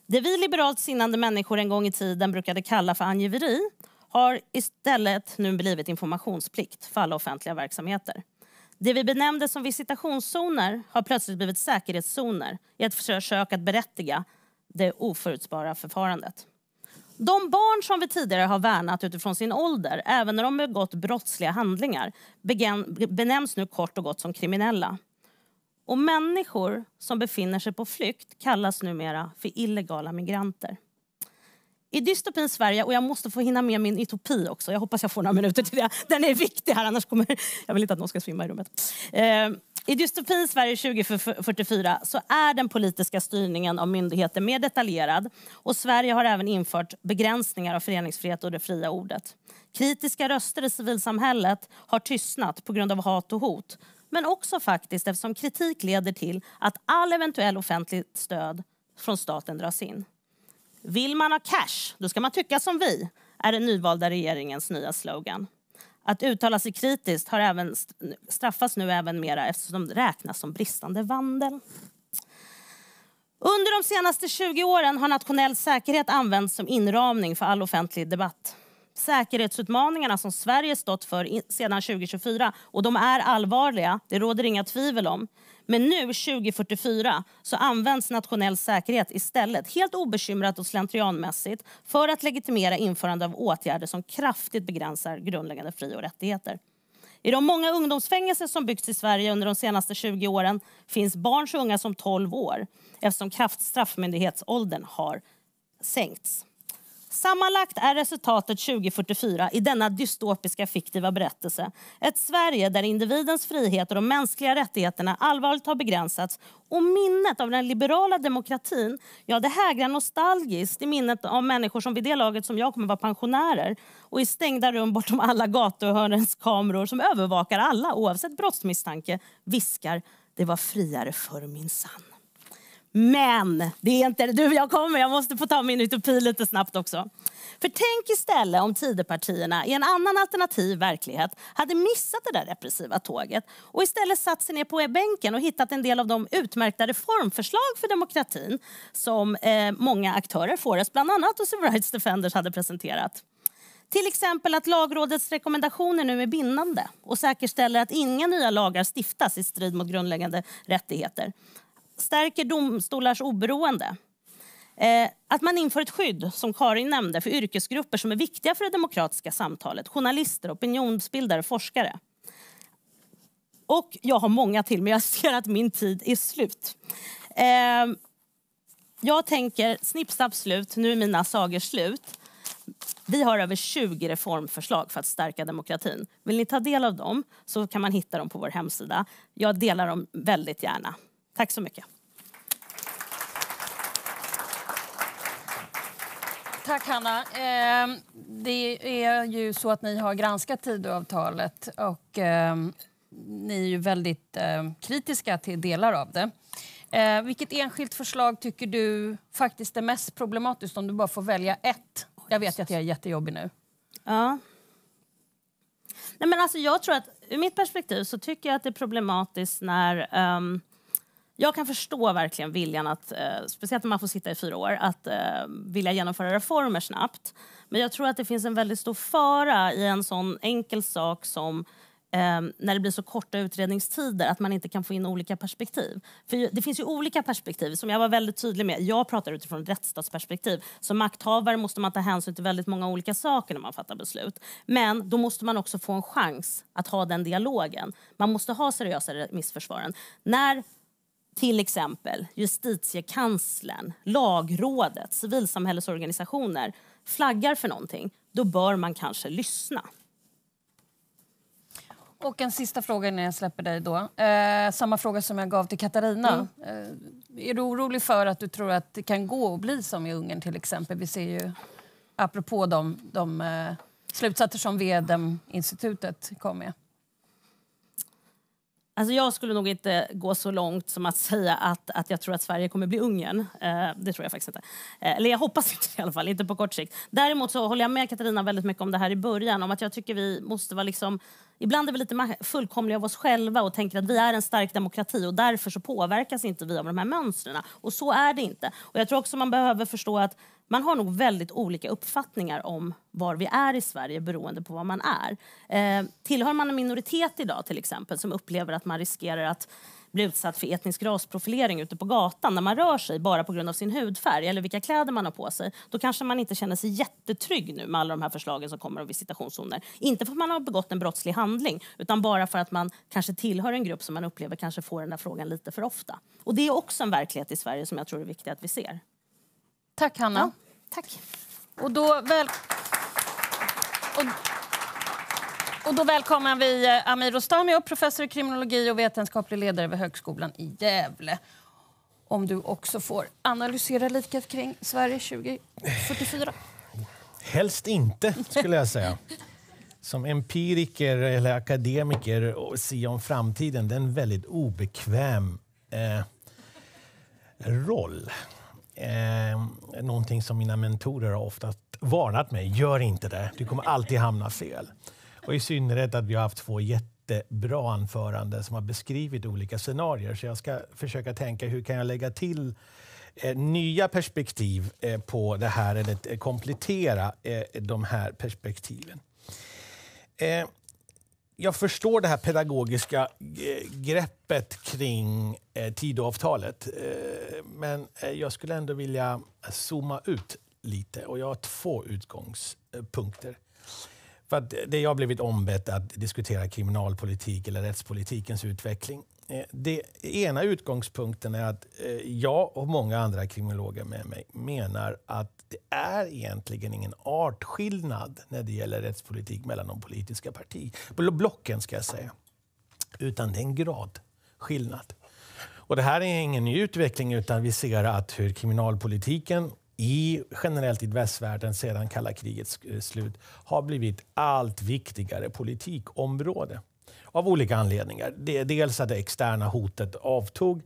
Det vi liberalt sinnande människor en gång i tiden brukade kalla för angiveri har istället nu blivit informationsplikt för alla offentliga verksamheter. Det vi benämnde som visitationszoner har plötsligt blivit säkerhetszoner i ett försök att berättiga det oförutbara förfarandet. De barn som vi tidigare har värnat utifrån sin ålder, även när de begått brottsliga handlingar, benämns nu kort och gott som kriminella. Och människor som befinner sig på flykt kallas numera för illegala migranter. I dystopin Sverige, och jag måste få hinna med min utopi också. Jag hoppas jag får några minuter till det. Den är viktig här, annars kommer... Jag vill inte att någon ska svimma i rummet. Ehm, I dystopin Sverige 2044 så är den politiska styrningen av myndigheter mer detaljerad och Sverige har även infört begränsningar av föreningsfrihet och det fria ordet. Kritiska röster i civilsamhället har tystnat på grund av hat och hot men också faktiskt eftersom kritik leder till att all eventuell offentligt stöd från staten dras in. Vill man ha cash, då ska man tycka som vi, är den nyvalda regeringens nya slogan. Att uttala sig kritiskt har även straffas nu även mera eftersom det räknas som bristande vandel. Under de senaste 20 åren har nationell säkerhet använts som inramning för all offentlig debatt. Säkerhetsutmaningarna som Sverige stått för sedan 2024, och de är allvarliga, det råder inga tvivel om, men nu, 2044, så används nationell säkerhet istället helt obekymrat och slentrianmässigt för att legitimera införande av åtgärder som kraftigt begränsar grundläggande fri och rättigheter. I de många ungdomsfängelser som byggts i Sverige under de senaste 20 åren finns barn så unga som 12 år eftersom kraftstraffmyndighetsåldern har sänkts. Sammanlagt är resultatet 2044 i denna dystopiska fiktiva berättelse ett Sverige där individens frihet och de mänskliga rättigheterna allvarligt har begränsats och minnet av den liberala demokratin ja, det hägrar nostalgiskt i minnet av människor som vid det laget som jag kommer vara pensionärer och i stängda rum bortom alla gatuhörnens kameror som övervakar alla oavsett brottsmisstanke viskar det var friare för min sann. Men det är inte... Du, jag kommer. Jag måste få ta min utopi lite snabbt också. För tänk istället om Tidöpartierna i en annan alternativ verklighet hade missat det där repressiva tåget och istället satt sig ner på bänken och hittat en del av de utmärkta reformförslag för demokratin som eh, många aktörer får bland annat och Civil Rights Defenders hade presenterat. Till exempel att Lagrådets rekommendationer nu är bindande och säkerställer att inga nya lagar stiftas i strid mot grundläggande rättigheter stärker domstolars oberoende. Eh, att man inför ett skydd, som Karin nämnde, för yrkesgrupper som är viktiga för det demokratiska samtalet. Journalister, opinionsbildare, forskare. Och jag har många till, men jag ser att min tid är slut. Eh, jag tänker snippsapp slut, nu är mina sagor slut. Vi har över 20 reformförslag för att stärka demokratin. Vill ni ta del av dem så kan man hitta dem på vår hemsida. Jag delar dem väldigt gärna. Tack så mycket. Tack, Hanna. Ehm, det är ju så att ni har granskat Tidöavtalet och ehm, ni är ju väldigt ehm, kritiska till delar av det. Vilket enskilt förslag tycker du faktiskt är mest problematiskt om du bara får välja ett? Jag vet att jag är jättejobbig nu. Ja. Nej, men alltså, jag tror att, ur mitt perspektiv så tycker jag att det är problematiskt när um, jag kan förstå verkligen viljan att, eh, speciellt när man får sitta i fyra år, att eh, vilja genomföra reformer snabbt. Men jag tror att det finns en väldigt stor fara i en sån enkel sak som eh, när det blir så korta utredningstider, att man inte kan få in olika perspektiv. För Det finns ju olika perspektiv. som Jag var väldigt tydlig med. Jag pratar utifrån ett rättsstatsperspektiv. Som makthavare måste man ta hänsyn till väldigt många olika saker när man fattar beslut. Men då måste man också få en chans att ha den dialogen. Man måste ha seriösa remissförsvaren. När till exempel justitiekanslern, lagrådet, civilsamhällesorganisationer flaggar för någonting, då bör man kanske lyssna. Och en sista fråga innan jag släpper dig. då. Eh, samma fråga som jag gav till Katarina. Mm. Eh, är du orolig för att du tror att det kan gå att bli som i Ungern till exempel? Vi ser ju, apropå de, de eh, slutsatser som VM-institutet kom med. Alltså jag skulle nog inte gå så långt som att säga att, att jag tror att Sverige kommer bli Ungern. Eh, det tror jag faktiskt inte. Eh, eller jag hoppas inte i alla fall, inte på kort sikt. Däremot så håller jag med Katarina väldigt mycket om det här i början, om att jag tycker vi måste vara liksom Ibland är vi lite fullkomliga av oss själva och tänker att vi är en stark demokrati och därför så påverkas inte vi av de här mönstren. Och så är det inte. Och jag tror också man behöver förstå att man har nog väldigt olika uppfattningar om var vi är i Sverige beroende på var man är. Eh, tillhör man en minoritet idag till exempel som upplever att man riskerar att bli utsatt för etnisk rasprofilering ute på gatan när man rör sig bara på grund av sin hudfärg eller vilka kläder man har på sig, då kanske man inte känner sig jättetrygg nu med alla de här förslagen som kommer om visitationszoner. Inte för att man har begått en brottslig handling utan bara för att man kanske tillhör en grupp som man upplever kanske får den där frågan lite för ofta. Och det är också en verklighet i Sverige som jag tror är viktigt att vi ser. Tack, Hanna. Ja, tack. Och då, väl... och, och då välkomnar vi eh, Amir Rostami, professor i kriminologi och vetenskaplig ledare vid Högskolan i Gävle. Om du också får analysera liket kring Sverige 2044. Helst inte, skulle jag säga. Som empiriker eller akademiker och se om framtiden, det är en väldigt obekväm eh, roll eh, någonting som mina mentorer har oftast varnat mig. Gör inte det, du kommer alltid hamna fel. Och i synnerhet att vi har haft två jättebra anföranden som har beskrivit olika scenarier. Så jag ska försöka tänka hur kan jag lägga till eh, nya perspektiv eh, på det här eller eh, komplettera eh, de här perspektiven. Eh, jag förstår det här pedagogiska greppet kring eh, Tidöavtalet. Eh, men eh, jag skulle ändå vilja zooma ut lite och jag har två utgångspunkter. För att det jag blivit ombedd att diskutera kriminalpolitik eller rättspolitikens utveckling. Eh, det ena utgångspunkten är att eh, jag och många andra kriminologer med mig menar att det är egentligen ingen artskillnad när det gäller rättspolitik mellan de politiska parti, blocken, ska jag säga. utan det är en gradskillnad. Och det här är ingen ny utveckling, utan vi ser att hur kriminalpolitiken i, generellt i västvärlden sedan kalla krigets eh, slut har blivit allt viktigare politikområde av olika anledningar. Dels att det externa hotet avtog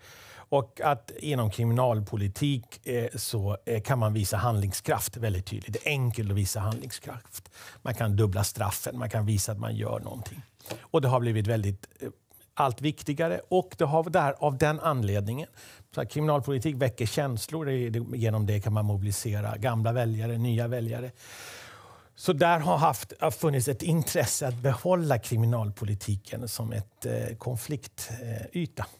och att inom kriminalpolitik eh, så eh, kan man visa handlingskraft väldigt tydligt. Det är enkelt att visa handlingskraft. Man kan dubbla straffen, man kan visa att man gör någonting. Och det har blivit väldigt eh, allt viktigare och det har där, av den anledningen. Så kriminalpolitik väcker känslor. Genom det kan man mobilisera gamla väljare, nya väljare. Så där har, haft, funnits ett intresse att behålla kriminalpolitiken som ett eh, konfliktyta. Eh,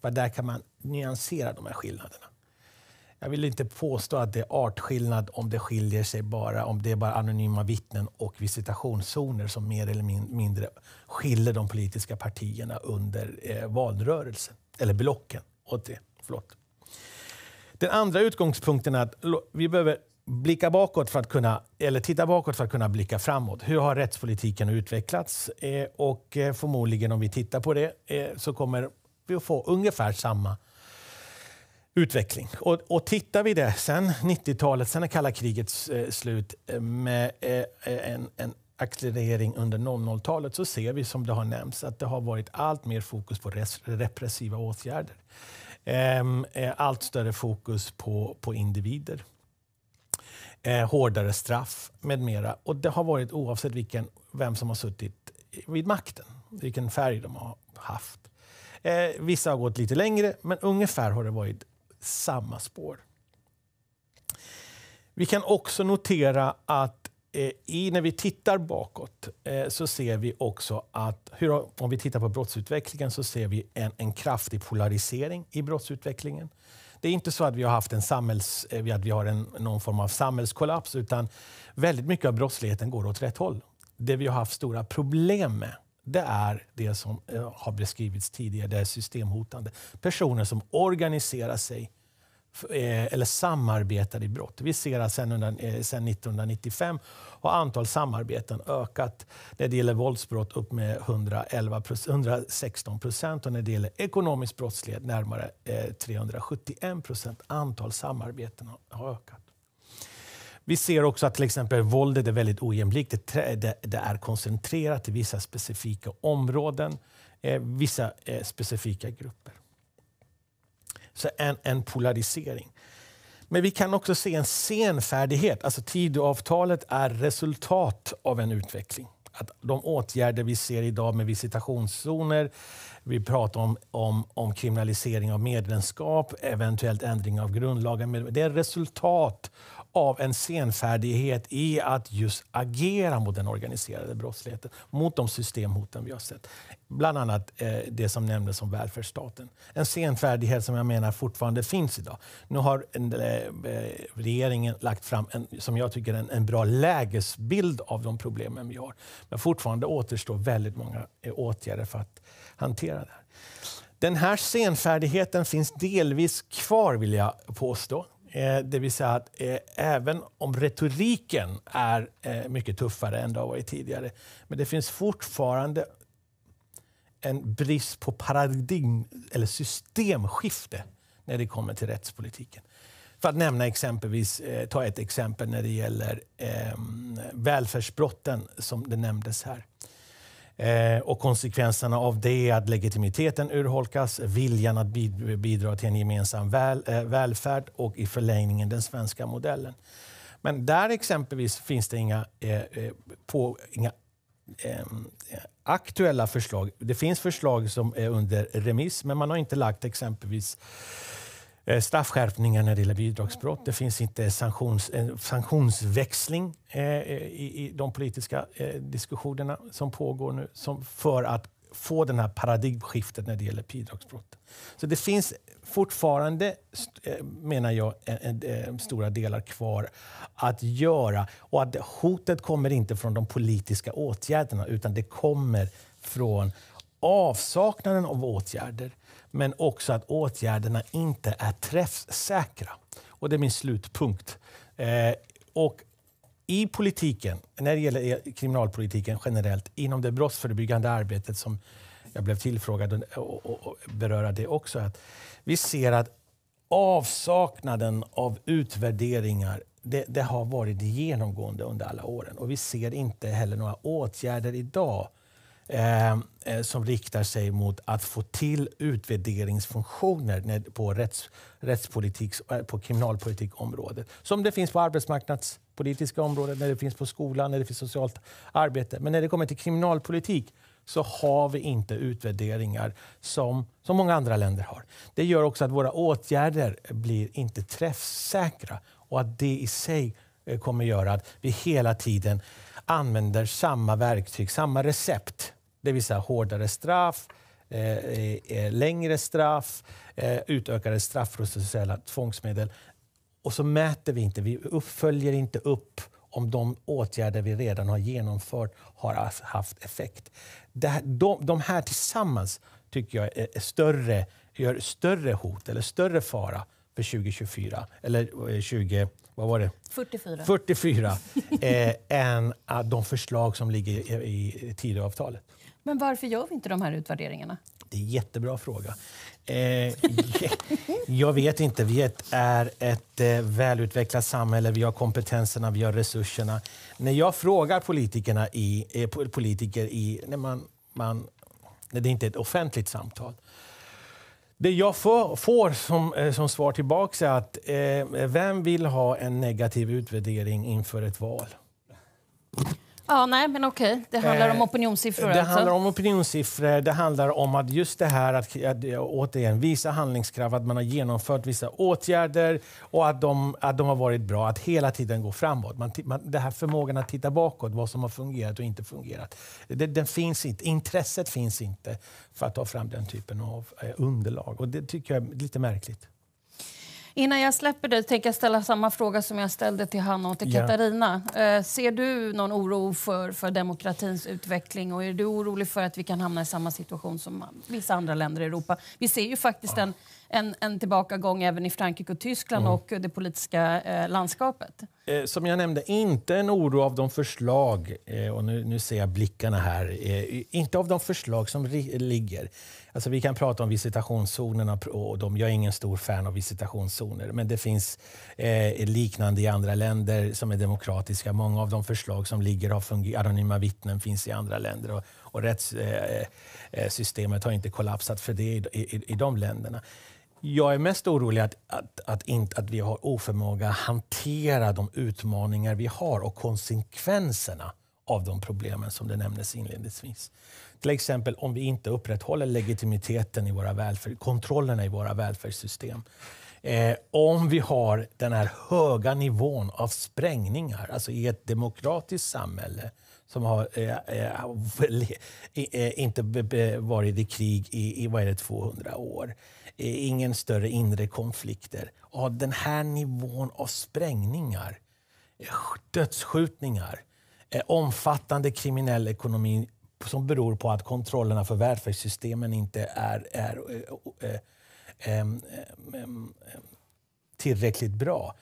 för där kan man nyansera de här skillnaderna. Jag vill inte påstå att det är artskillnad om det skiljer sig bara om det är bara anonyma vittnen och visitationszoner som mer eller mindre skiljer de politiska partierna under eh, valrörelsen, eller blocken. Åt det. Förlåt. Den andra utgångspunkten är att vi behöver blicka bakåt för att kunna, eller titta bakåt för att kunna blicka framåt. Hur har rättspolitiken utvecklats? Eh, och eh, förmodligen om vi tittar på det eh, så kommer vi att få ungefär samma utveckling. Och, och tittar vi det sen 90-talet, sen är kalla krigets eh, slut eh, med eh, eh, en, en accelerering under 00-talet så ser vi som det har nämnts att det har varit allt mer fokus på repressiva åtgärder. Ehm, eh, allt större fokus på, på individer. Eh, hårdare straff med mera. Och det har varit oavsett vilken, vem som har suttit vid makten, vilken färg de har haft. Eh, vissa har gått lite längre, men ungefär har det varit samma spår. Vi kan också notera att eh, i, när vi tittar bakåt eh, så ser vi också att hur, om vi tittar på brottsutvecklingen så ser vi en, en kraftig polarisering i brottsutvecklingen. Det är inte så att vi har haft en samhälls, eh, att vi har en, någon form av samhällskollaps utan väldigt mycket av brottsligheten går åt rätt håll. Det vi har haft stora problem med det är det som eh, har beskrivits tidigare, det är systemhotande. Personer som organiserar sig eh, eller samarbetar i brott. Vi ser att sedan eh, 1995 har antal samarbeten ökat. När det gäller våldsbrott upp med 111, 116 procent och när det gäller ekonomisk brottslighet närmare 371 procent. Antal samarbeten har ökat. Vi ser också att till exempel våldet är väldigt ojämlikt. Det, det är koncentrerat till vissa specifika områden, eh, vissa eh, specifika grupper. Så en, en polarisering. Men vi kan också se en senfärdighet. Alltså Tidöavtalet är resultat av en utveckling. Att de åtgärder vi ser idag med visitationszoner, vi pratar om, om, om kriminalisering av medlemskap, eventuellt ändring av grundlagen. Det är resultat av en senfärdighet i att just agera mot den organiserade brottsligheten, mot de systemhoten vi har sett. Bland annat eh, det som nämndes om välfärdsstaten. En senfärdighet som jag menar fortfarande finns idag. Nu har en, eh, eh, regeringen lagt fram, en, som jag tycker, en, en, bra lägesbild av de problemen vi har. Men fortfarande återstår väldigt många eh, åtgärder för att hantera det här. Den här senfärdigheten finns delvis kvar, vill jag påstå. Eh, det vill säga att eh, även om retoriken är eh, mycket tuffare än det har varit tidigare, men det finns fortfarande en brist på paradigm eller systemskifte när det kommer till rättspolitiken. För att nämna exempelvis, ta ett exempel när det gäller ehm, välfärdsbrotten som det nämndes här. Eh, och konsekvenserna av det är att legitimiteten urholkas, viljan att bidra till en gemensam väl, eh, välfärd och i förlängningen den svenska modellen. Men där exempelvis finns det inga, eh, på, inga aktuella förslag. Det finns förslag som är under remiss, men man har inte lagt exempelvis Eh, straffskärpningar när det gäller bidragsbrott. Det finns inte sanktions, eh, sanktionsväxling eh, i, de politiska diskussionerna som pågår nu för att få det här paradigmskiftet när det gäller bidragsbrott. Så det finns fortfarande, menar jag, stora delar kvar att göra. Och att hotet kommer inte från de politiska åtgärderna utan det kommer från avsaknaden av åtgärder, men också att åtgärderna inte är träffsäkra. Och det är min slutpunkt. Eh, och i politiken, när det gäller kriminalpolitiken generellt, inom det brottsförebyggande arbetet som jag blev tillfrågad och, och, och beröra det också, att vi ser att avsaknaden av utvärderingar det, det, har varit genomgående under alla åren. Och vi ser inte heller några åtgärder idag Eh, eh, som riktar sig mot att få till utvärderingsfunktioner på rätts, rättspolitik, eh, på kriminalpolitikområdet. Som det finns på arbetsmarknadspolitiska områden. när det finns på skolan, när det finns socialt arbete. Men när det kommer till kriminalpolitik så har vi inte utvärderingar som, som många andra länder har. Det gör också att våra åtgärder blir inte träffsäkra och att det i sig kommer att göra att vi hela tiden använder samma verktyg, samma recept det vill säga hårdare straff, eh, eh, längre straff, eh, utökade straffprocessuella tvångsmedel. Och så mäter vi inte, vi följer inte upp om de åtgärder vi redan har genomfört har haft effekt. Det här, de, de här tillsammans tycker jag är, är större, gör större hot eller större fara för 2024, eller 20, eh, vad var det? 44. 44 eh, än eh, de förslag som ligger i, i Tidöavtalet. Men varför gör vi inte de här utvärderingarna? Det är en jättebra fråga. Eh, jag vet inte. Vi är ett eh, välutvecklat samhälle. Vi har kompetenserna, vi har resurserna. När jag frågar politikerna i, eh, politiker i, när, man, man, när det inte är ett offentligt samtal det jag får, får som, eh, som, svar tillbaka är att eh, vem vill ha en negativ utvärdering inför ett val? Ja, nej, men okej. Det handlar om eh, opinionssiffror? Det alltså. handlar om opinionssiffror. Det handlar om att just det här att, att återigen visa handlingskraft, att man har genomfört vissa åtgärder och att de, att de har varit bra, att hela tiden gå framåt. Man, man, det här förmågan att titta bakåt, vad som har fungerat och inte fungerat. Det, den finns inte. Intresset finns inte för att ta fram den typen av eh, underlag. Och det tycker jag är lite märkligt. Innan jag släpper dig tänker jag ställa samma fråga som jag ställde till Hanna och till Katarina. Yeah. ser du någon oro för, för demokratins utveckling och är du orolig för att vi kan hamna i samma situation som vissa andra länder i Europa? Vi ser ju faktiskt en en, en tillbakagång även i Frankrike och Tyskland mm. och det politiska eh, landskapet? Eh, som jag nämnde, inte en oro av de förslag, eh, och nu, nu ser jag blickarna här, eh, inte av de förslag som ligger. Alltså vi kan prata om visitationszonerna, och de, jag är ingen stor fan av visitationszoner, men det finns eh, liknande i andra länder som är demokratiska. Många av de förslag som ligger har fungerat, anonyma vittnen finns i andra länder och, och rättssystemet eh, eh, har inte kollapsat för det i de länderna. Jag är mest orolig att, att, att, inte, att vi har oförmåga att hantera de utmaningar vi har och konsekvenserna av de problemen som det nämndes inledningsvis. Till exempel om vi inte upprätthåller legitimiteten i våra välfärd, kontrollerna i våra välfärdssystem. Eh, om vi har den här höga nivån av sprängningar, alltså i ett demokratiskt samhälle som har eh, eh, eh inte varit i krig i, i vad är det, 200 år. Eh, ingen större inre konflikter. Av den här nivån av sprängningar, eh, dödsskjutningar, eh, omfattande kriminell ekonomi som beror på att kontrollerna för välfärdssystemen inte är, är äh, äh, äh, tillräckligt bra.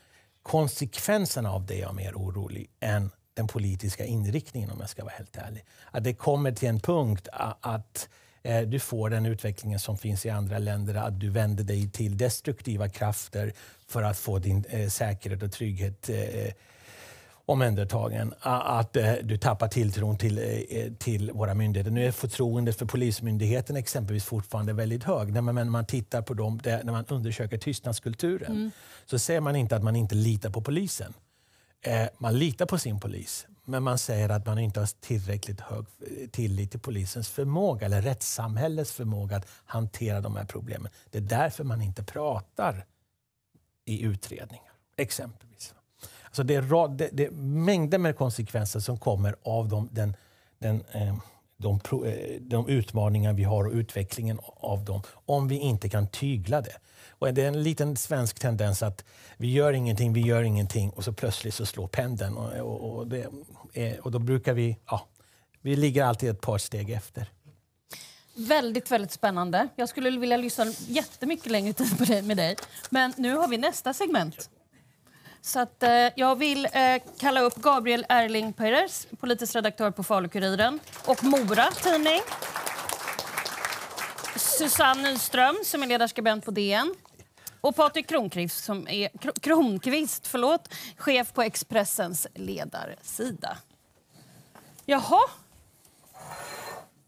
Konsekvenserna av det är jag mer orolig än den politiska inriktningen om jag ska vara helt ärlig. Att det kommer till en punkt att Eh, du får den utvecklingen som finns i andra länder, att du vänder dig till destruktiva krafter för att få din eh, säkerhet och trygghet eh, omhändertagen, att du tappar tilltron till, till våra myndigheter. Nu är förtroendet för Polismyndigheten exempelvis fortfarande väldigt hög. Men när man tittar på dem, när man undersöker tystnadskulturen, mm. så säger man inte att man inte litar på polisen. Man litar på sin polis. Men man säger att man inte har tillräckligt hög eh, tillit till polisens förmåga eller rättssamhällets förmåga att hantera de här problemen. Det är därför man inte pratar i utredningar, exempelvis. Alltså det, är, det, det är mängder med konsekvenser som kommer av de, den, den eh, de, eh, de utmaningar vi har och utvecklingen av dem om vi inte kan tygla det. Och det är en liten svensk tendens att vi gör ingenting, vi gör ingenting och så plötsligt så slår pendeln. Och, och, och, det, och då brukar vi, ja, vi ligger alltid ett par steg efter. Väldigt, väldigt spännande. Jag skulle vilja lyssna jättemycket längre tid på det med dig. Men nu har vi nästa segment. Så att, eh, jag vill eh, kalla upp Gabriel Erling Peres, politisk redaktör på Falukuriren och Mora Tidning. Susanne Nyström, som är ledarskribent på DN. Och Patrik Kronqvist, som är, Kronqvist förlåt, chef på Expressens ledarsida. Jaha.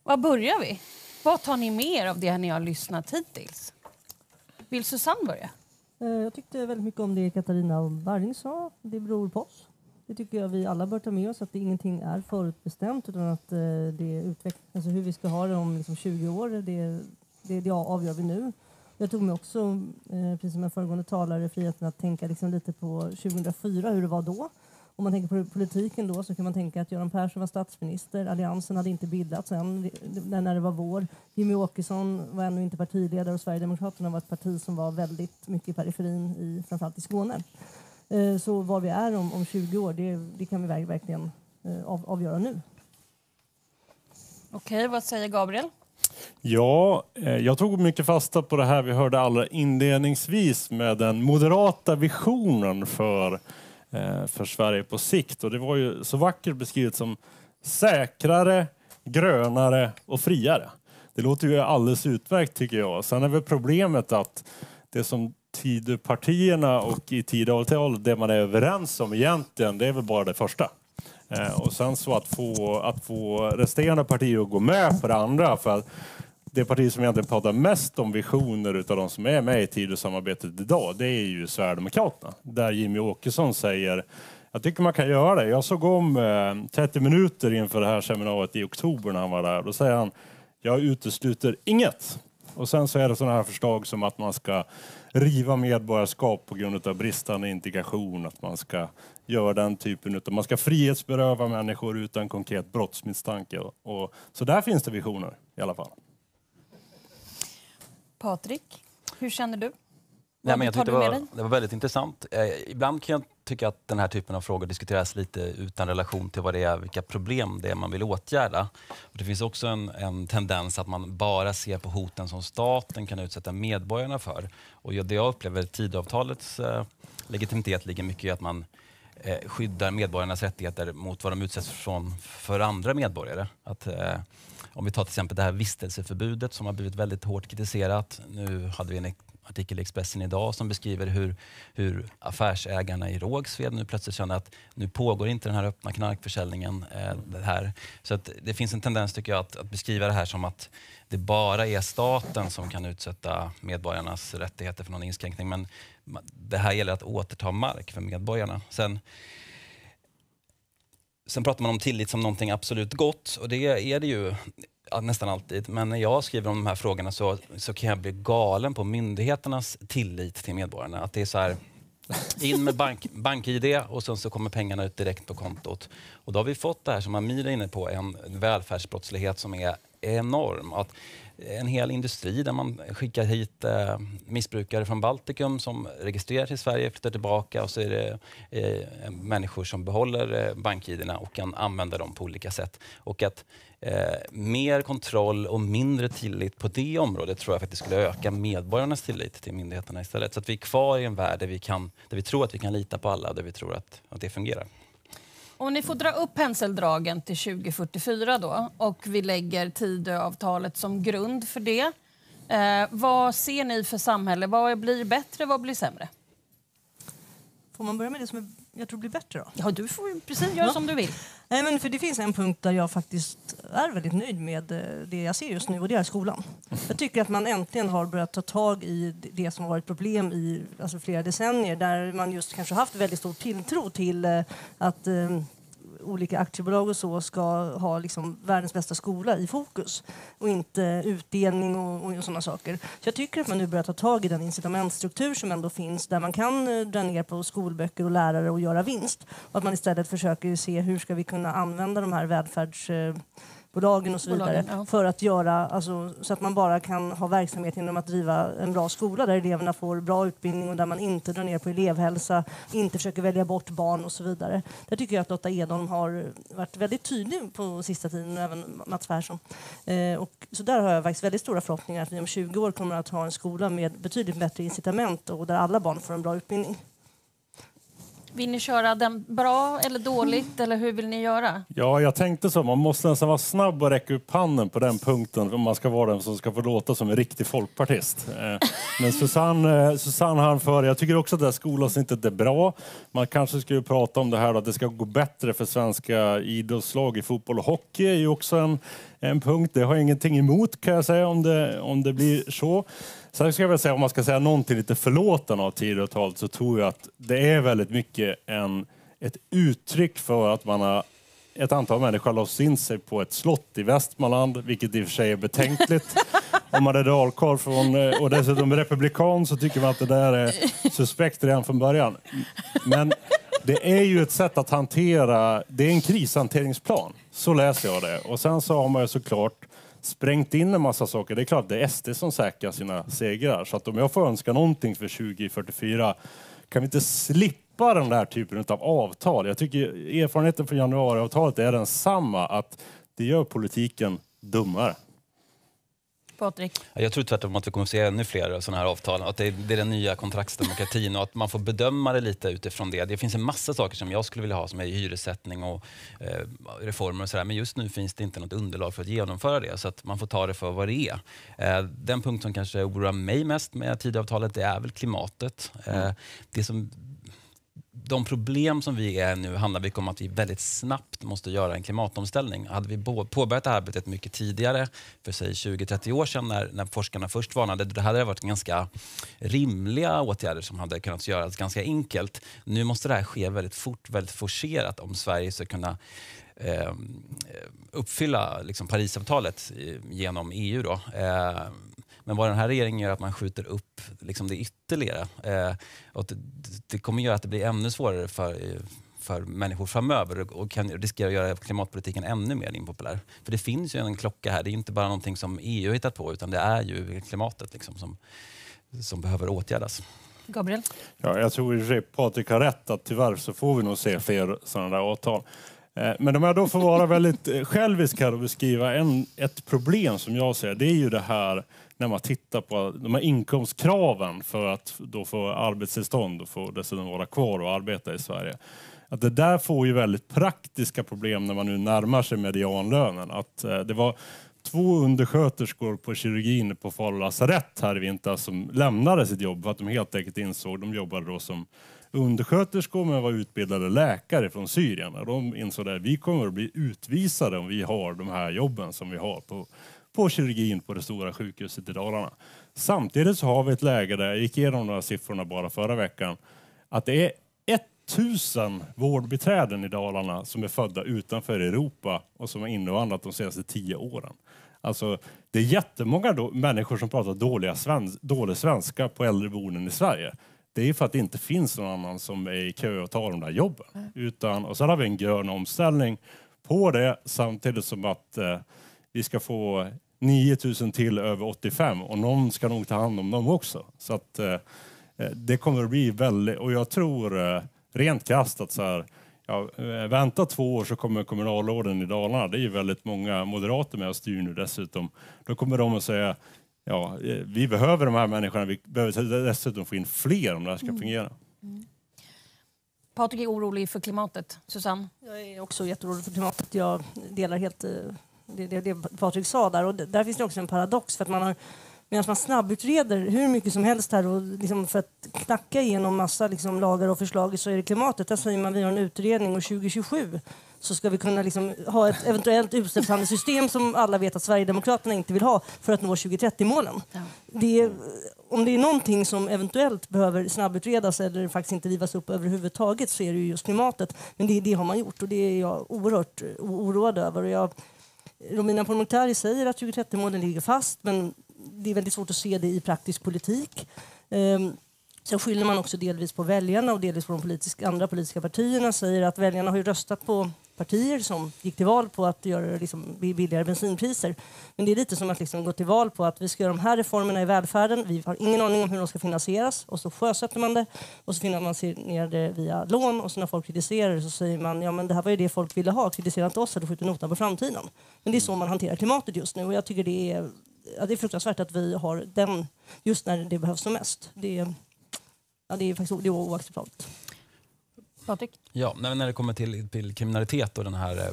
Var börjar vi? Vad tar ni med er av det ni har lyssnat hittills? Vill Susanne börja? Eh, jag tyckte väldigt mycket om det Katarina Warring sa. Det beror på oss. Det tycker jag vi alla bör ta med oss, att det, ingenting är förutbestämt utan att eh, det utvecklas. Alltså hur vi ska ha det om liksom 20 år, det, det, det avgör vi nu. Jag tog mig också, eh, precis som en föregående talare, friheten att tänka liksom lite på 2004, hur det var då. Om man tänker på politiken då så kan man tänka att Göran Persson var statsminister, Alliansen hade inte bildats än när det var vår. Jimmy Åkesson var ännu inte partiledare och Sverigedemokraterna var ett parti som var väldigt mycket i periferin, i, framförallt i Skåne. Eh, så var vi är om, om 20 år, det, det kan vi verkligen eh, av, avgöra nu. Okej, vad säger Gabriel? Ja, eh, jag tog mycket fasta på det här vi hörde allra inledningsvis med den moderata visionen för Eh, för Sverige på sikt. Och det var ju så vackert beskrivet som säkrare, grönare och friare. Det låter ju alldeles utmärkt tycker jag. Sen är väl problemet att det som Tidöpartierna och i Tidöavtalet, det man är överens om egentligen, det är väl bara det första. Eh, och sen så att få, att få resterande partier att gå med på det andra. För att det parti som egentligen pratar mest om visioner utav de som är med i Tidösamarbetet idag, det är ju Sverigedemokraterna. Där Jimmy Åkesson säger jag tycker man kan göra det. Jag såg om eh, 30 minuter inför det här seminariet i oktober när han var där. Då säger han, jag utesluter inget. Och sen så är det sådana här förslag som att man ska riva medborgarskap på grund av bristande integration, att man ska göra den typen utav, man ska frihetsberöva människor utan konkret brottsmisstanke. Och, så där finns det visioner i alla fall. Patrik, hur känner du? Nej, men jag tyckte det, var, det var väldigt intressant. Eh, ibland kan jag tycka att den här typen av frågor diskuteras lite utan relation till vad det är, vilka problem det är man vill åtgärda. Och det finns också en, en, tendens att man bara ser på hoten som staten kan utsätta medborgarna för. Och det jag upplever Tidöavtalets eh, legitimitet ligger mycket i att man eh, skyddar medborgarnas rättigheter mot vad de utsätts från för andra medborgare. Att, eh, om vi tar till exempel det här vistelseförbudet som har blivit väldigt hårt kritiserat. Nu hade vi en artikel i Expressen idag som beskriver hur, hur affärsägarna i Rågsved nu plötsligt känner att nu pågår inte den här öppna knarkförsäljningen. Eh, det här. Så att det finns en tendens tycker jag att, att, beskriva det här som att det bara är staten som kan utsätta medborgarnas rättigheter för någon inskränkning. Men det här gäller att återta mark för medborgarna. Sen, Sen pratar man om tillit som någonting absolut gott och det är det ju nästan alltid. Men när jag skriver om de här frågorna så, så kan jag bli galen på myndigheternas tillit till medborgarna. Att det är så här, in med bank, bank-id och sen så kommer pengarna ut direkt på kontot. Och då har vi fått det här som Amir är inne på, en välfärdsbrottslighet som är enorm. Att en hel industri där man skickar hit eh, missbrukare från Baltikum som registreras i Sverige, flyttar tillbaka och så är det eh, människor som behåller eh, bank-id och kan använda dem på olika sätt. Och att eh, mer kontroll och mindre tillit på det området tror jag faktiskt skulle öka medborgarnas tillit till myndigheterna istället. Så att vi är kvar i en värld där vi, kan, där vi tror att vi kan lita på alla och där vi tror att, att det fungerar. Om ni får dra upp penseldragen till 2044 då och vi lägger Tidöavtalet som grund för det. Eh, vad ser ni för samhälle? Vad blir bättre? Vad blir sämre? Får man börja med det som jag tror blir bättre? då? Ja, du får precis göra som du vill. Nej, men för det finns en punkt där jag faktiskt är väldigt nöjd med eh, det jag ser just nu och det är skolan. Jag tycker att man äntligen har börjat ta tag i det som varit problem i alltså, flera decennier där man just kanske haft väldigt stor tilltro till eh, att eh, olika aktiebolag och så ska ha liksom världens bästa skola i fokus och inte utdelning och, och sådana saker. Så jag tycker att man nu börjar ta tag i den incitamentstruktur som ändå finns där man kan eh, dra ner på skolböcker och lärare och göra vinst. Och att man istället försöker se hur ska vi kunna använda de här välfärds eh, skolbolagen och så vidare ja. för att göra alltså, så att man bara kan ha verksamhet genom att driva en bra skola där eleverna får bra utbildning och där man inte drar ner på elevhälsa, inte försöker välja bort barn och så vidare. Där tycker jag att Lotta Edholm har varit väldigt tydlig på sista tiden, och även Mats Persson. Eh, och, så där har jag faktiskt väldigt stora förhoppningar att vi om 20 år kommer att ha en skola med betydligt bättre incitament och där alla barn får en bra utbildning. Vill ni köra den bra eller dåligt eller hur vill ni göra? Ja, jag tänkte så. Man måste nästan vara snabb och räcka upp handen på den punkten om man ska vara den som ska få låta som en riktig folkpartist. Eh, men Susanne, eh, Susanne hann före. Jag tycker också att det här skolavsnittet är bra. Man kanske skulle prata om det här att det ska gå bättre för svenska idrottslag i fotboll och hockey är ju också en, en punkt. Det har jag ingenting emot kan jag säga om det, om det blir så. Sen ska jag väl säga, om man ska säga någonting lite förlåtande av Tidöavtalet så tror jag att det är väldigt mycket en, ett uttryck för att man har ett antal människor låst in sig på ett slott i Västmanland, vilket i och för sig är betänkligt. Om man är dalkarl eh, och dessutom republikan så tycker man att det där är suspekt redan från början. Men det är ju ett sätt att hantera, det är en krishanteringsplan. Så läser jag det. Och sen så har man ju såklart sprängt in en massa saker. Det är klart, det är SD som säkrar sina segrar. Så att om jag får önska någonting för 2044, kan vi inte slippa den där typen av avtal? Jag tycker erfarenheten från januariavtalet är densamma, att det gör politiken dummare. Patrik? Jag tror tvärtom att vi kommer att se ännu fler sådana här avtal. Att det är, det är den nya kontraktsdemokratin och att man får bedöma det lite utifrån det. Det finns en massa saker som jag skulle vilja ha som är hyressättning och eh, reformer och sådär. Men just nu finns det inte något underlag för att genomföra det så att man får ta det för vad det är. Eh, den punkt som kanske oroar mig mest med Tidöavtalet det är väl klimatet. Eh, mm. det som de problem som vi är nu handlar mycket om att vi väldigt snabbt måste göra en klimatomställning. Hade vi påbörjat arbetet mycket tidigare, för säg 20-30 år sedan när, när forskarna först varnade, då hade det varit ganska rimliga åtgärder som hade kunnat göras ganska enkelt. Nu måste det här ske väldigt fort, väldigt forcerat om Sverige ska kunna eh, uppfylla liksom, Parisavtalet eh, genom EU. Då. Eh, men vad den här regeringen gör är att man skjuter upp liksom det ytterligare. Eh, och det, det kommer göra att det blir ännu svårare för, eh, för människor framöver och kan riskera att göra klimatpolitiken ännu mer impopulär. För det finns ju en klocka här. Det är inte bara någonting som EU hittat på utan det är ju klimatet liksom som, som behöver åtgärdas. Gabriel? Ja, jag tror att Patrik har rätt att tyvärr så får vi nog se fler sådana där avtal. Eh, men om jag då får vara väldigt eh, självisk här och beskriva en, ett problem som jag ser, det är ju det här när man tittar på de här inkomstkraven för att då få arbetstillstånd och få dessutom vara kvar och arbeta i Sverige. Att det där får ju väldigt praktiska problem när man nu närmar sig medianlönen. Att eh, det var två undersköterskor på kirurgin på Falu lasarett här i vintras som lämnade sitt jobb för att de helt enkelt insåg, de jobbade då som undersköterskor men var utbildade läkare från Syrien. De insåg att vi kommer att bli utvisade om vi har de här jobben som vi har på på kirurgin på det stora sjukhuset i Dalarna. Samtidigt så har vi ett läge där, jag gick igenom några siffrorna bara förra veckan, att det är 1000 vårdbiträden i Dalarna som är födda utanför Europa och som har invandrat de senaste tio åren. Alltså, det är jättemånga då, människor som pratar dåliga svensk, dålig svenska på äldreboenden i Sverige. Det är för att det inte finns någon annan som är i kö och tar de där jobben. Mm. Utan, och så har vi en grön omställning på det samtidigt som att eh, vi ska få 9000 till över 85 och någon ska nog ta hand om dem också. Så att eh, eh det kommer att bli väldigt, och jag tror eh, rent krasst att så här, ja, eh, vänta två år så kommer kommunalråden i Dalarna, det är ju väldigt många moderater med och styr nu dessutom, då kommer de att säga ja, eh, vi behöver de här människorna, vi behöver dessutom få in fler om det här ska mm. fungera. Mm. Patrik är orolig för klimatet. Susanne? Jag är också jätteorolig för klimatet. Jag delar helt det, det, det Patrik sa där. Och där finns det också en paradox. för att man har Medan man snabbutreder hur mycket som helst här och liksom för att knacka igenom massa liksom lagar och förslag så är det klimatet. Där säger man vi har en utredning och 2027 så ska vi kunna liksom ha ett eventuellt utsläppshandelssystem som alla vet att Sverigedemokraterna inte vill ha för att nå 2030-målen. Ja. om det är någonting som eventuellt behöver snabbutredas eller faktiskt inte rivas upp överhuvudtaget så är det just klimatet. Men det, det har man gjort och det är jag oerhört oroad över. Och jag, Romina Pourmokhtari säger att 2030-målen ligger fast men det är väldigt svårt att se det i praktisk politik. Um, Sen skyller man också delvis på väljarna och delvis på de politiska, andra politiska partierna. säger att väljarna har ju röstat på partier som gick till val på att göra liksom billigare bensinpriser. Men det är lite som att liksom gå till val på att vi ska göra de här reformerna i välfärden. Vi har ingen aning om hur de ska finansieras och så sjösätter man det och så finansierar det via lån och så när folk kritiserar det så säger man ja men det här var ju det folk ville ha. Kritisera inte oss eller skjuter notan på framtiden. Men det är så man hanterar klimatet just nu och jag tycker det är, ja, det är fruktansvärt att vi har den just när det behövs som mest. Det är, ja, det är faktiskt det är oacceptabelt. Patrik? Ja, när det kommer till, till, kriminalitet och den här eh,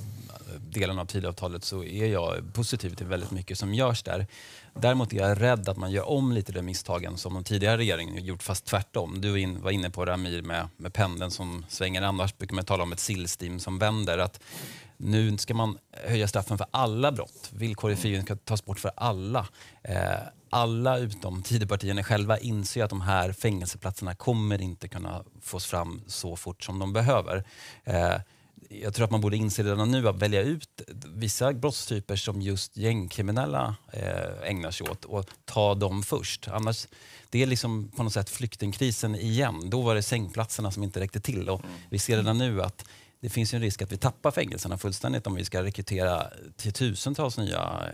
delen av Tidöavtalet så är jag positiv till väldigt mycket som görs där. Däremot är jag rädd att man gör om lite de misstagen som de tidigare regeringen gjort, fast tvärtom. Du var inne på det Amir med, med pendeln som svänger. Annars brukar man tala om ett sillstim som vänder. Att nu ska man höja straffen för alla brott. Villkorlig mm. frigivning ska tas bort för alla. Eh, alla utom Tidöpartierna själva inser att de här fängelseplatserna kommer inte kunna fås fram så fort som de behöver eh, jag tror att man borde inse redan nu att välja ut vissa brottstyper som just gängkriminella eh, ägnar sig åt och ta dem först. Annars, det är liksom på något sätt flyktingkrisen igen. Då var det sängplatserna som inte räckte till och mm. vi ser redan nu att det finns en risk att vi tappar fängelserna fullständigt om vi ska rekrytera tiotusentals nya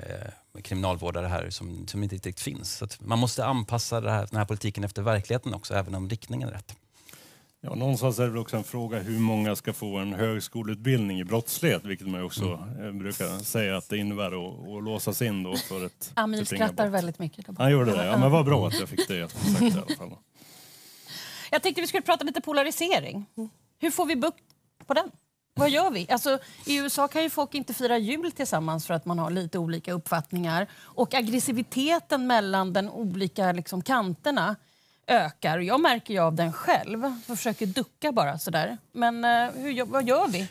eh, kriminalvårdare här som, som inte riktigt finns. Så man måste anpassa här, den här politiken efter verkligheten också, även om riktningen är rätt. Ja, någonstans är det väl också en fråga hur många ska få en högskoleutbildning i brottslighet, vilket man också mm. Eh, brukar säga att det innebär att, att låsas in då för ett... Amir skrattar väldigt mycket. Han gjorde det? Ja, men vad bra att jag fick det sagt i alla fall. Jag tänkte vi skulle prata lite polarisering. Mm. Hur får vi bukt på den? Vad gör vi? Alltså, I USA kan ju folk inte fira jul tillsammans för att man har lite olika uppfattningar. Och aggressiviteten mellan de olika liksom, kanterna ökar. Jag märker ju av den själv. Jag försöker ducka bara sådär. Men eh, hur, vad gör vi?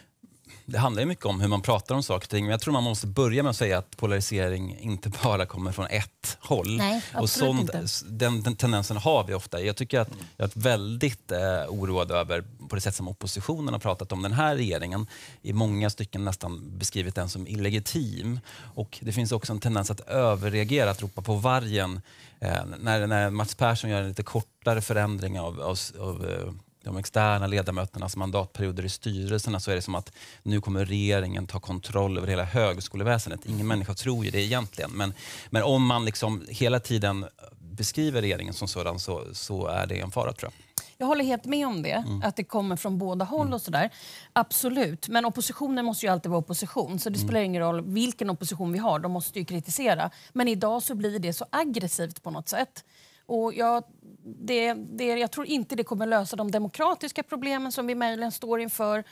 det handlar ju mycket om hur man pratar om saker och ting. Men jag tror man måste börja med att säga att polarisering inte bara kommer från ett håll. Nej, och sånt, den, den, tendensen har vi ofta. Jag tycker att jag är väldigt eh, oroad över på det sätt som oppositionen har pratat om den här regeringen. I många stycken nästan beskrivit den som illegitim. Och det finns också en tendens att överreagera, att ropa på vargen. Eh, när, när Mats Persson gör en lite kortare förändring av, av, av eh, de externa ledamöternas mandatperioder i styrelserna så är det som att nu kommer regeringen ta kontroll över hela högskoleväsendet. Ingen människa tror ju det egentligen. Men, men om man liksom hela tiden beskriver regeringen som sådan så, så är det en fara tror jag. Jag håller helt med om det, mm. att det kommer från båda håll. Mm. och sådär. Absolut. Men oppositionen måste ju alltid vara opposition. Så Det mm. spelar ingen roll vilken opposition vi har, de måste ju kritisera. Men idag så blir det så aggressivt på något sätt. Och jag det, det, jag tror inte det kommer lösa de demokratiska problemen som vi möjligen står inför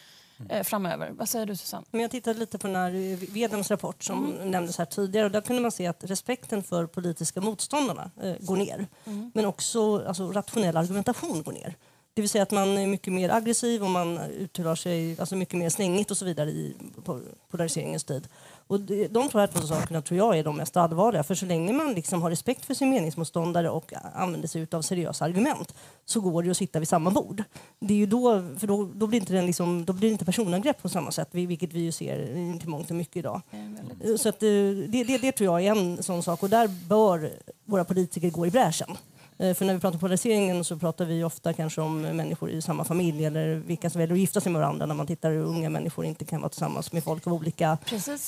eh, framöver. Vad säger du Susanne? Men jag tittade lite på den här eh, Vedems rapport som mm. nämndes här tidigare och där kunde man se att respekten för politiska motståndarna eh, går ner. Mm. Men också alltså, rationell argumentation går ner. Det vill säga att man är mycket mer aggressiv och man uttalar sig alltså mycket mer slängigt och så vidare i polariseringens tid. Och de två sakerna tror jag är de mest allvarliga. För så länge man liksom har respekt för sin meningsmotståndare och använder sig av seriösa argument så går det att sitta vid samma bord. Det är ju då, för då, då blir inte den liksom, då blir det inte personangrepp på samma sätt, vilket vi ju ser till mångt och mycket idag. Så att, eh, det, det, det tror jag är en sån sak och där bör våra politiker gå i bräschen. Eh, för när vi pratar om polariseringen så pratar vi ofta kanske om människor i samma familj eller vilka som väljer att gifta sig med varandra när man tittar hur unga människor inte kan vara tillsammans med folk av olika,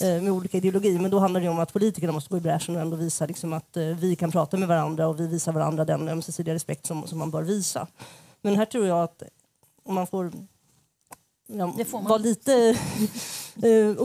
eh, med olika ideologi. Men då handlar det om att politikerna måste gå i bräschen och ändå visa liksom att eh, vi kan prata med varandra och vi visar varandra den ömsesidiga respekt som, som man bör visa. Men här tror jag att om man får ja, vara lite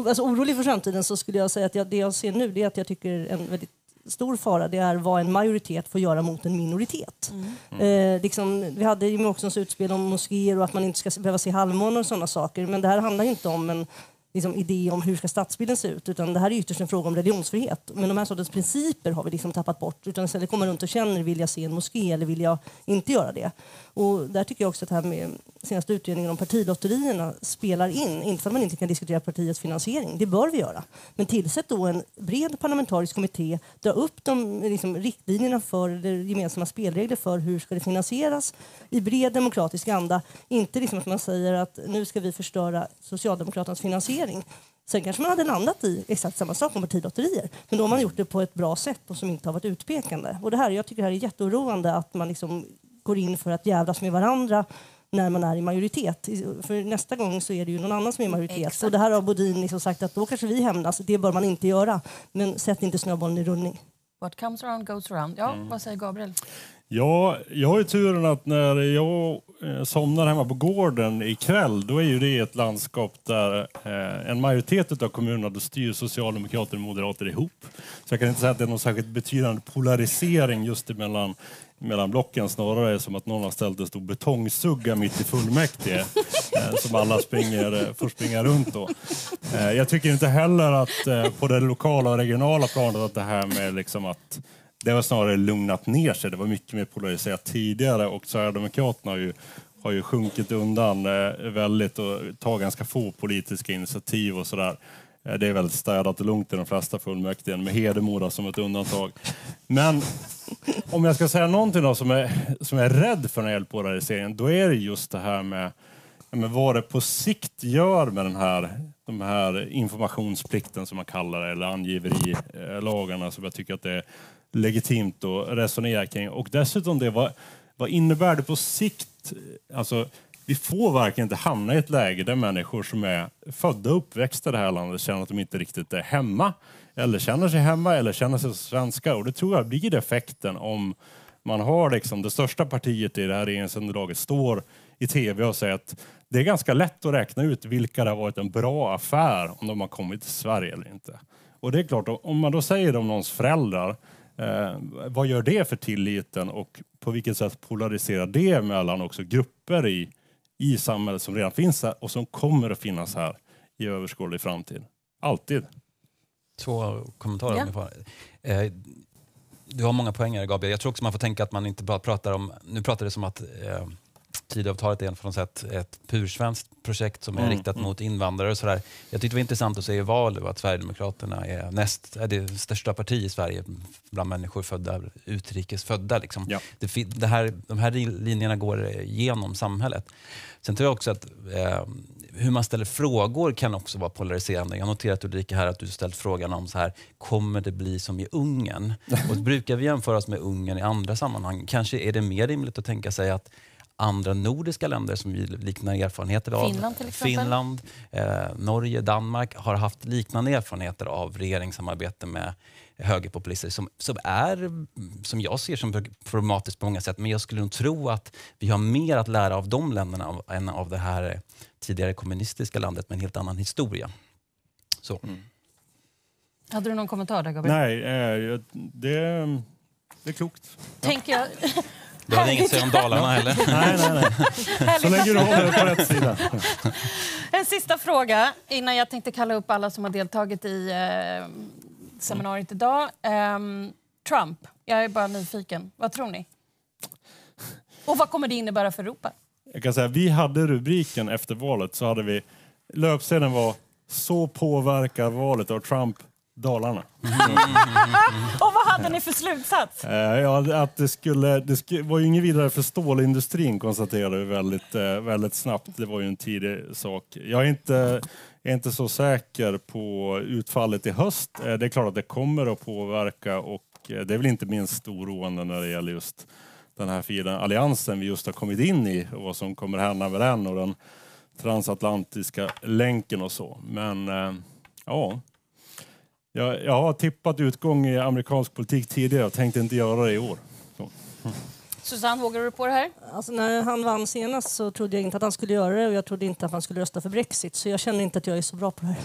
alltså, orolig för framtiden så skulle jag säga att jag, det jag ser nu är att jag tycker en väldigt stor fara det är vad en majoritet får göra mot en minoritet. Mm. mm. Eh, liksom, vi hade Jimmie Åkessons utspel om moskéer och att man inte ska behöva se halvmånen och sådana saker. Men det här handlar inte om en liksom, idé om hur ska stadsbilden se ut utan det här är ytterst en fråga om religionsfrihet. Men de här sortens principer har vi liksom tappat bort. Utan istället kommer runt och känner, vill jag se en moské eller vill jag inte göra det? Och där tycker jag också att här med senaste utredningen om partilotterierna spelar in. Inte för att man inte kan diskutera partiets finansiering, det bör vi göra. Men tillsätt då en bred parlamentarisk kommitté, dra upp de liksom, riktlinjerna för det gemensamma spelregler för hur ska det finansieras i bred demokratisk anda. Inte liksom att man säger att nu ska vi förstöra Socialdemokraternas finansiering. Sen kanske man hade landat i exakt samma sak om partilotterier. Men då har man gjort det på ett bra sätt och som inte har varit utpekande. Och det här, jag tycker det här är jätteoroande att man liksom går in för att jävlas med varandra när man är i majoritet. För nästa gång så är det ju någon annan som är i majoritet. Exakt. Och det här har Bodin liksom sagt att då kanske vi hämnas. Det bör man inte göra. Men sätt inte snöbollen i rullning. What comes around goes around. Ja, mm. vad säger Gabriel? Ja, jag har ju turen att när jag eh, somnar hemma på gården ikväll då är ju det ett landskap där eh, en majoritet av kommunerna då styr socialdemokrater och moderater ihop. Så jag kan inte säga att det är någon särskilt betydande polarisering just mellan mellan blocken snarare är som att någon har ställt en stor betongsugga mitt i fullmäktige eh, som alla springer, eh, får springa runt då. Eh, jag tycker inte heller att på det lokala och regionala planet att det här med liksom att det var snarare lugnat ner sig. Det var mycket mer polariserat tidigare och Sverigedemokraterna har ju, har ju sjunkit undan väldigt och tar ganska få politiska initiativ och sådär. Eh, det är väldigt städat och lugnt i de flesta fullmäktige, med Hedemora som ett undantag. Men om jag ska säga någonting då som, är, som jag är rädd för när det gäller polariseringen, då är det just det här med, med vad det på sikt gör med den här, de här informationsplikten som man kallar det, eller angiverilagarna som jag tycker att det är legitimt att resonera kring. Och dessutom det, vad, vad innebär det på sikt? Alltså, vi får verkligen inte hamna i ett läge där människor som är födda och uppväxta i det här landet känner att de inte riktigt är hemma. Eller känner sig hemma eller känner sig svenska. Och det tror jag blir effekten om man har liksom det största partiet i det här regeringsunderlaget står i tv och säger att det är ganska lätt att räkna ut vilka det har varit en bra affär om de har kommit till Sverige eller inte. Och det är klart, om man då säger det om någons föräldrar, eh, vad gör det för tilliten och på vilket sätt polariserar det mellan också grupper i i samhället som redan finns här och som kommer att finnas här i överskådlig framtid. Alltid. Två kommentarer ja. ungefär. Eh, du har många poänger Gabriel. Jag tror också man får tänka att man inte bara pratar om, nu pratar det som att eh, Tidöavtalet är från sätt ett pursvenskt projekt som är mm. riktat mm. mot invandrare. och sådär. Jag tyckte det var intressant att se i valet att Sverigedemokraterna är, näst, är det största parti i Sverige bland människor födda, utrikes födda. Liksom. Ja. Det, det, här, de här linjerna går genom samhället. Sen tror jag också att eh, hur man ställer frågor kan också vara polariserande. Jag har noterat Ulrika här att du ställt frågan om så här, kommer det bli som i Ungern? Och brukar vi jämföra oss med Ungern i andra sammanhang? Kanske är det mer rimligt att tänka sig att andra nordiska länder som vi liknande erfarenheter av. Finland till exempel. Finland, eh, Norge, Danmark har haft liknande erfarenheter av regeringssamarbete med högerpopulister som, som är, som jag ser som problematiskt på många sätt. Men jag skulle nog tro att vi har mer att lära av de länderna än av det här tidigare kommunistiska landet med en helt annan historia. Så. Mm. Hade du någon kommentar där, Gabriel? Nej, eh, det, det är klokt. Tänker jag... Du hade inget att säga om Dalarna heller? nej, nej, nej. Så länge du på rätt sida. En sista fråga innan jag tänkte kalla upp alla som har deltagit i eh, seminariet mm. idag. Um, Trump, jag är bara nyfiken. Vad tror ni? Och vad kommer det innebära för Europa? Jag kan säga, vi hade rubriken efter valet så hade vi löpsedeln var så påverkar valet av Trump Dalarna. och vad hade ni för slutsats? Eh, ja, att det, skulle, det sk var ju inget vidare för stålindustrin konstaterade vi väldigt, eh, väldigt snabbt. Det var ju en tidig sak. Jag är inte, är inte så säker på utfallet i höst. Eh, det är klart att det kommer att påverka och eh, det är väl inte minst oroande när det gäller just den här fina alliansen vi just har kommit in i och vad som kommer hända med den och den transatlantiska länken och så. Men eh, ja, jag, jag har tippat utgång i amerikansk politik tidigare och tänkte inte göra det i år. Så. Susanne, vågar du på det här? Alltså, när han vann senast så trodde jag inte att han skulle göra det och jag trodde inte att han skulle rösta för Brexit så jag känner inte att jag är så bra på det här.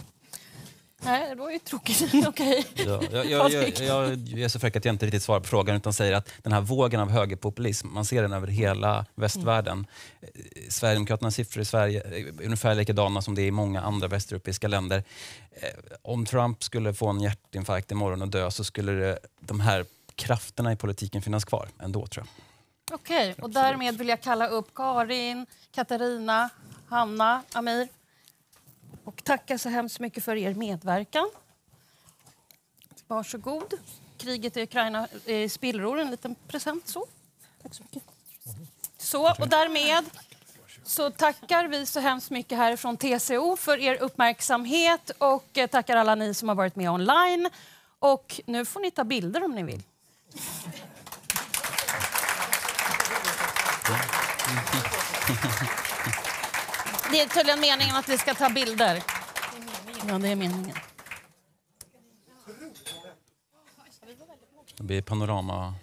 Nej, det var ju tråkigt. Okej. Ja, jag, jag, jag, jag, är så fräck att jag inte riktigt svarar på frågan utan säger att den här vågen av högerpopulism, man ser den över hela västvärlden. Mm. Sverigedemokraternas siffror i Sverige är ungefär likadana som det är i många andra västeuropeiska länder. Eh, om Trump skulle få en hjärtinfarkt imorgon och dö så skulle det, de här krafterna i politiken finnas kvar ändå tror jag. Okej, och därmed vill jag kalla upp Karin, Katarina, Hanna, Amir och tacka så hemskt mycket för er medverkan. Varsågod. Kriget i Ukraina eh, spillror, en liten present. Så. Tack så mycket. Så, och därmed så tackar vi så hemskt mycket härifrån TCO för er uppmärksamhet och eh, tackar alla ni som har varit med online. Och nu får ni ta bilder om ni vill. det är tydligen meningen att vi ska ta bilder. Ja, det är meningen. Det blir panorama...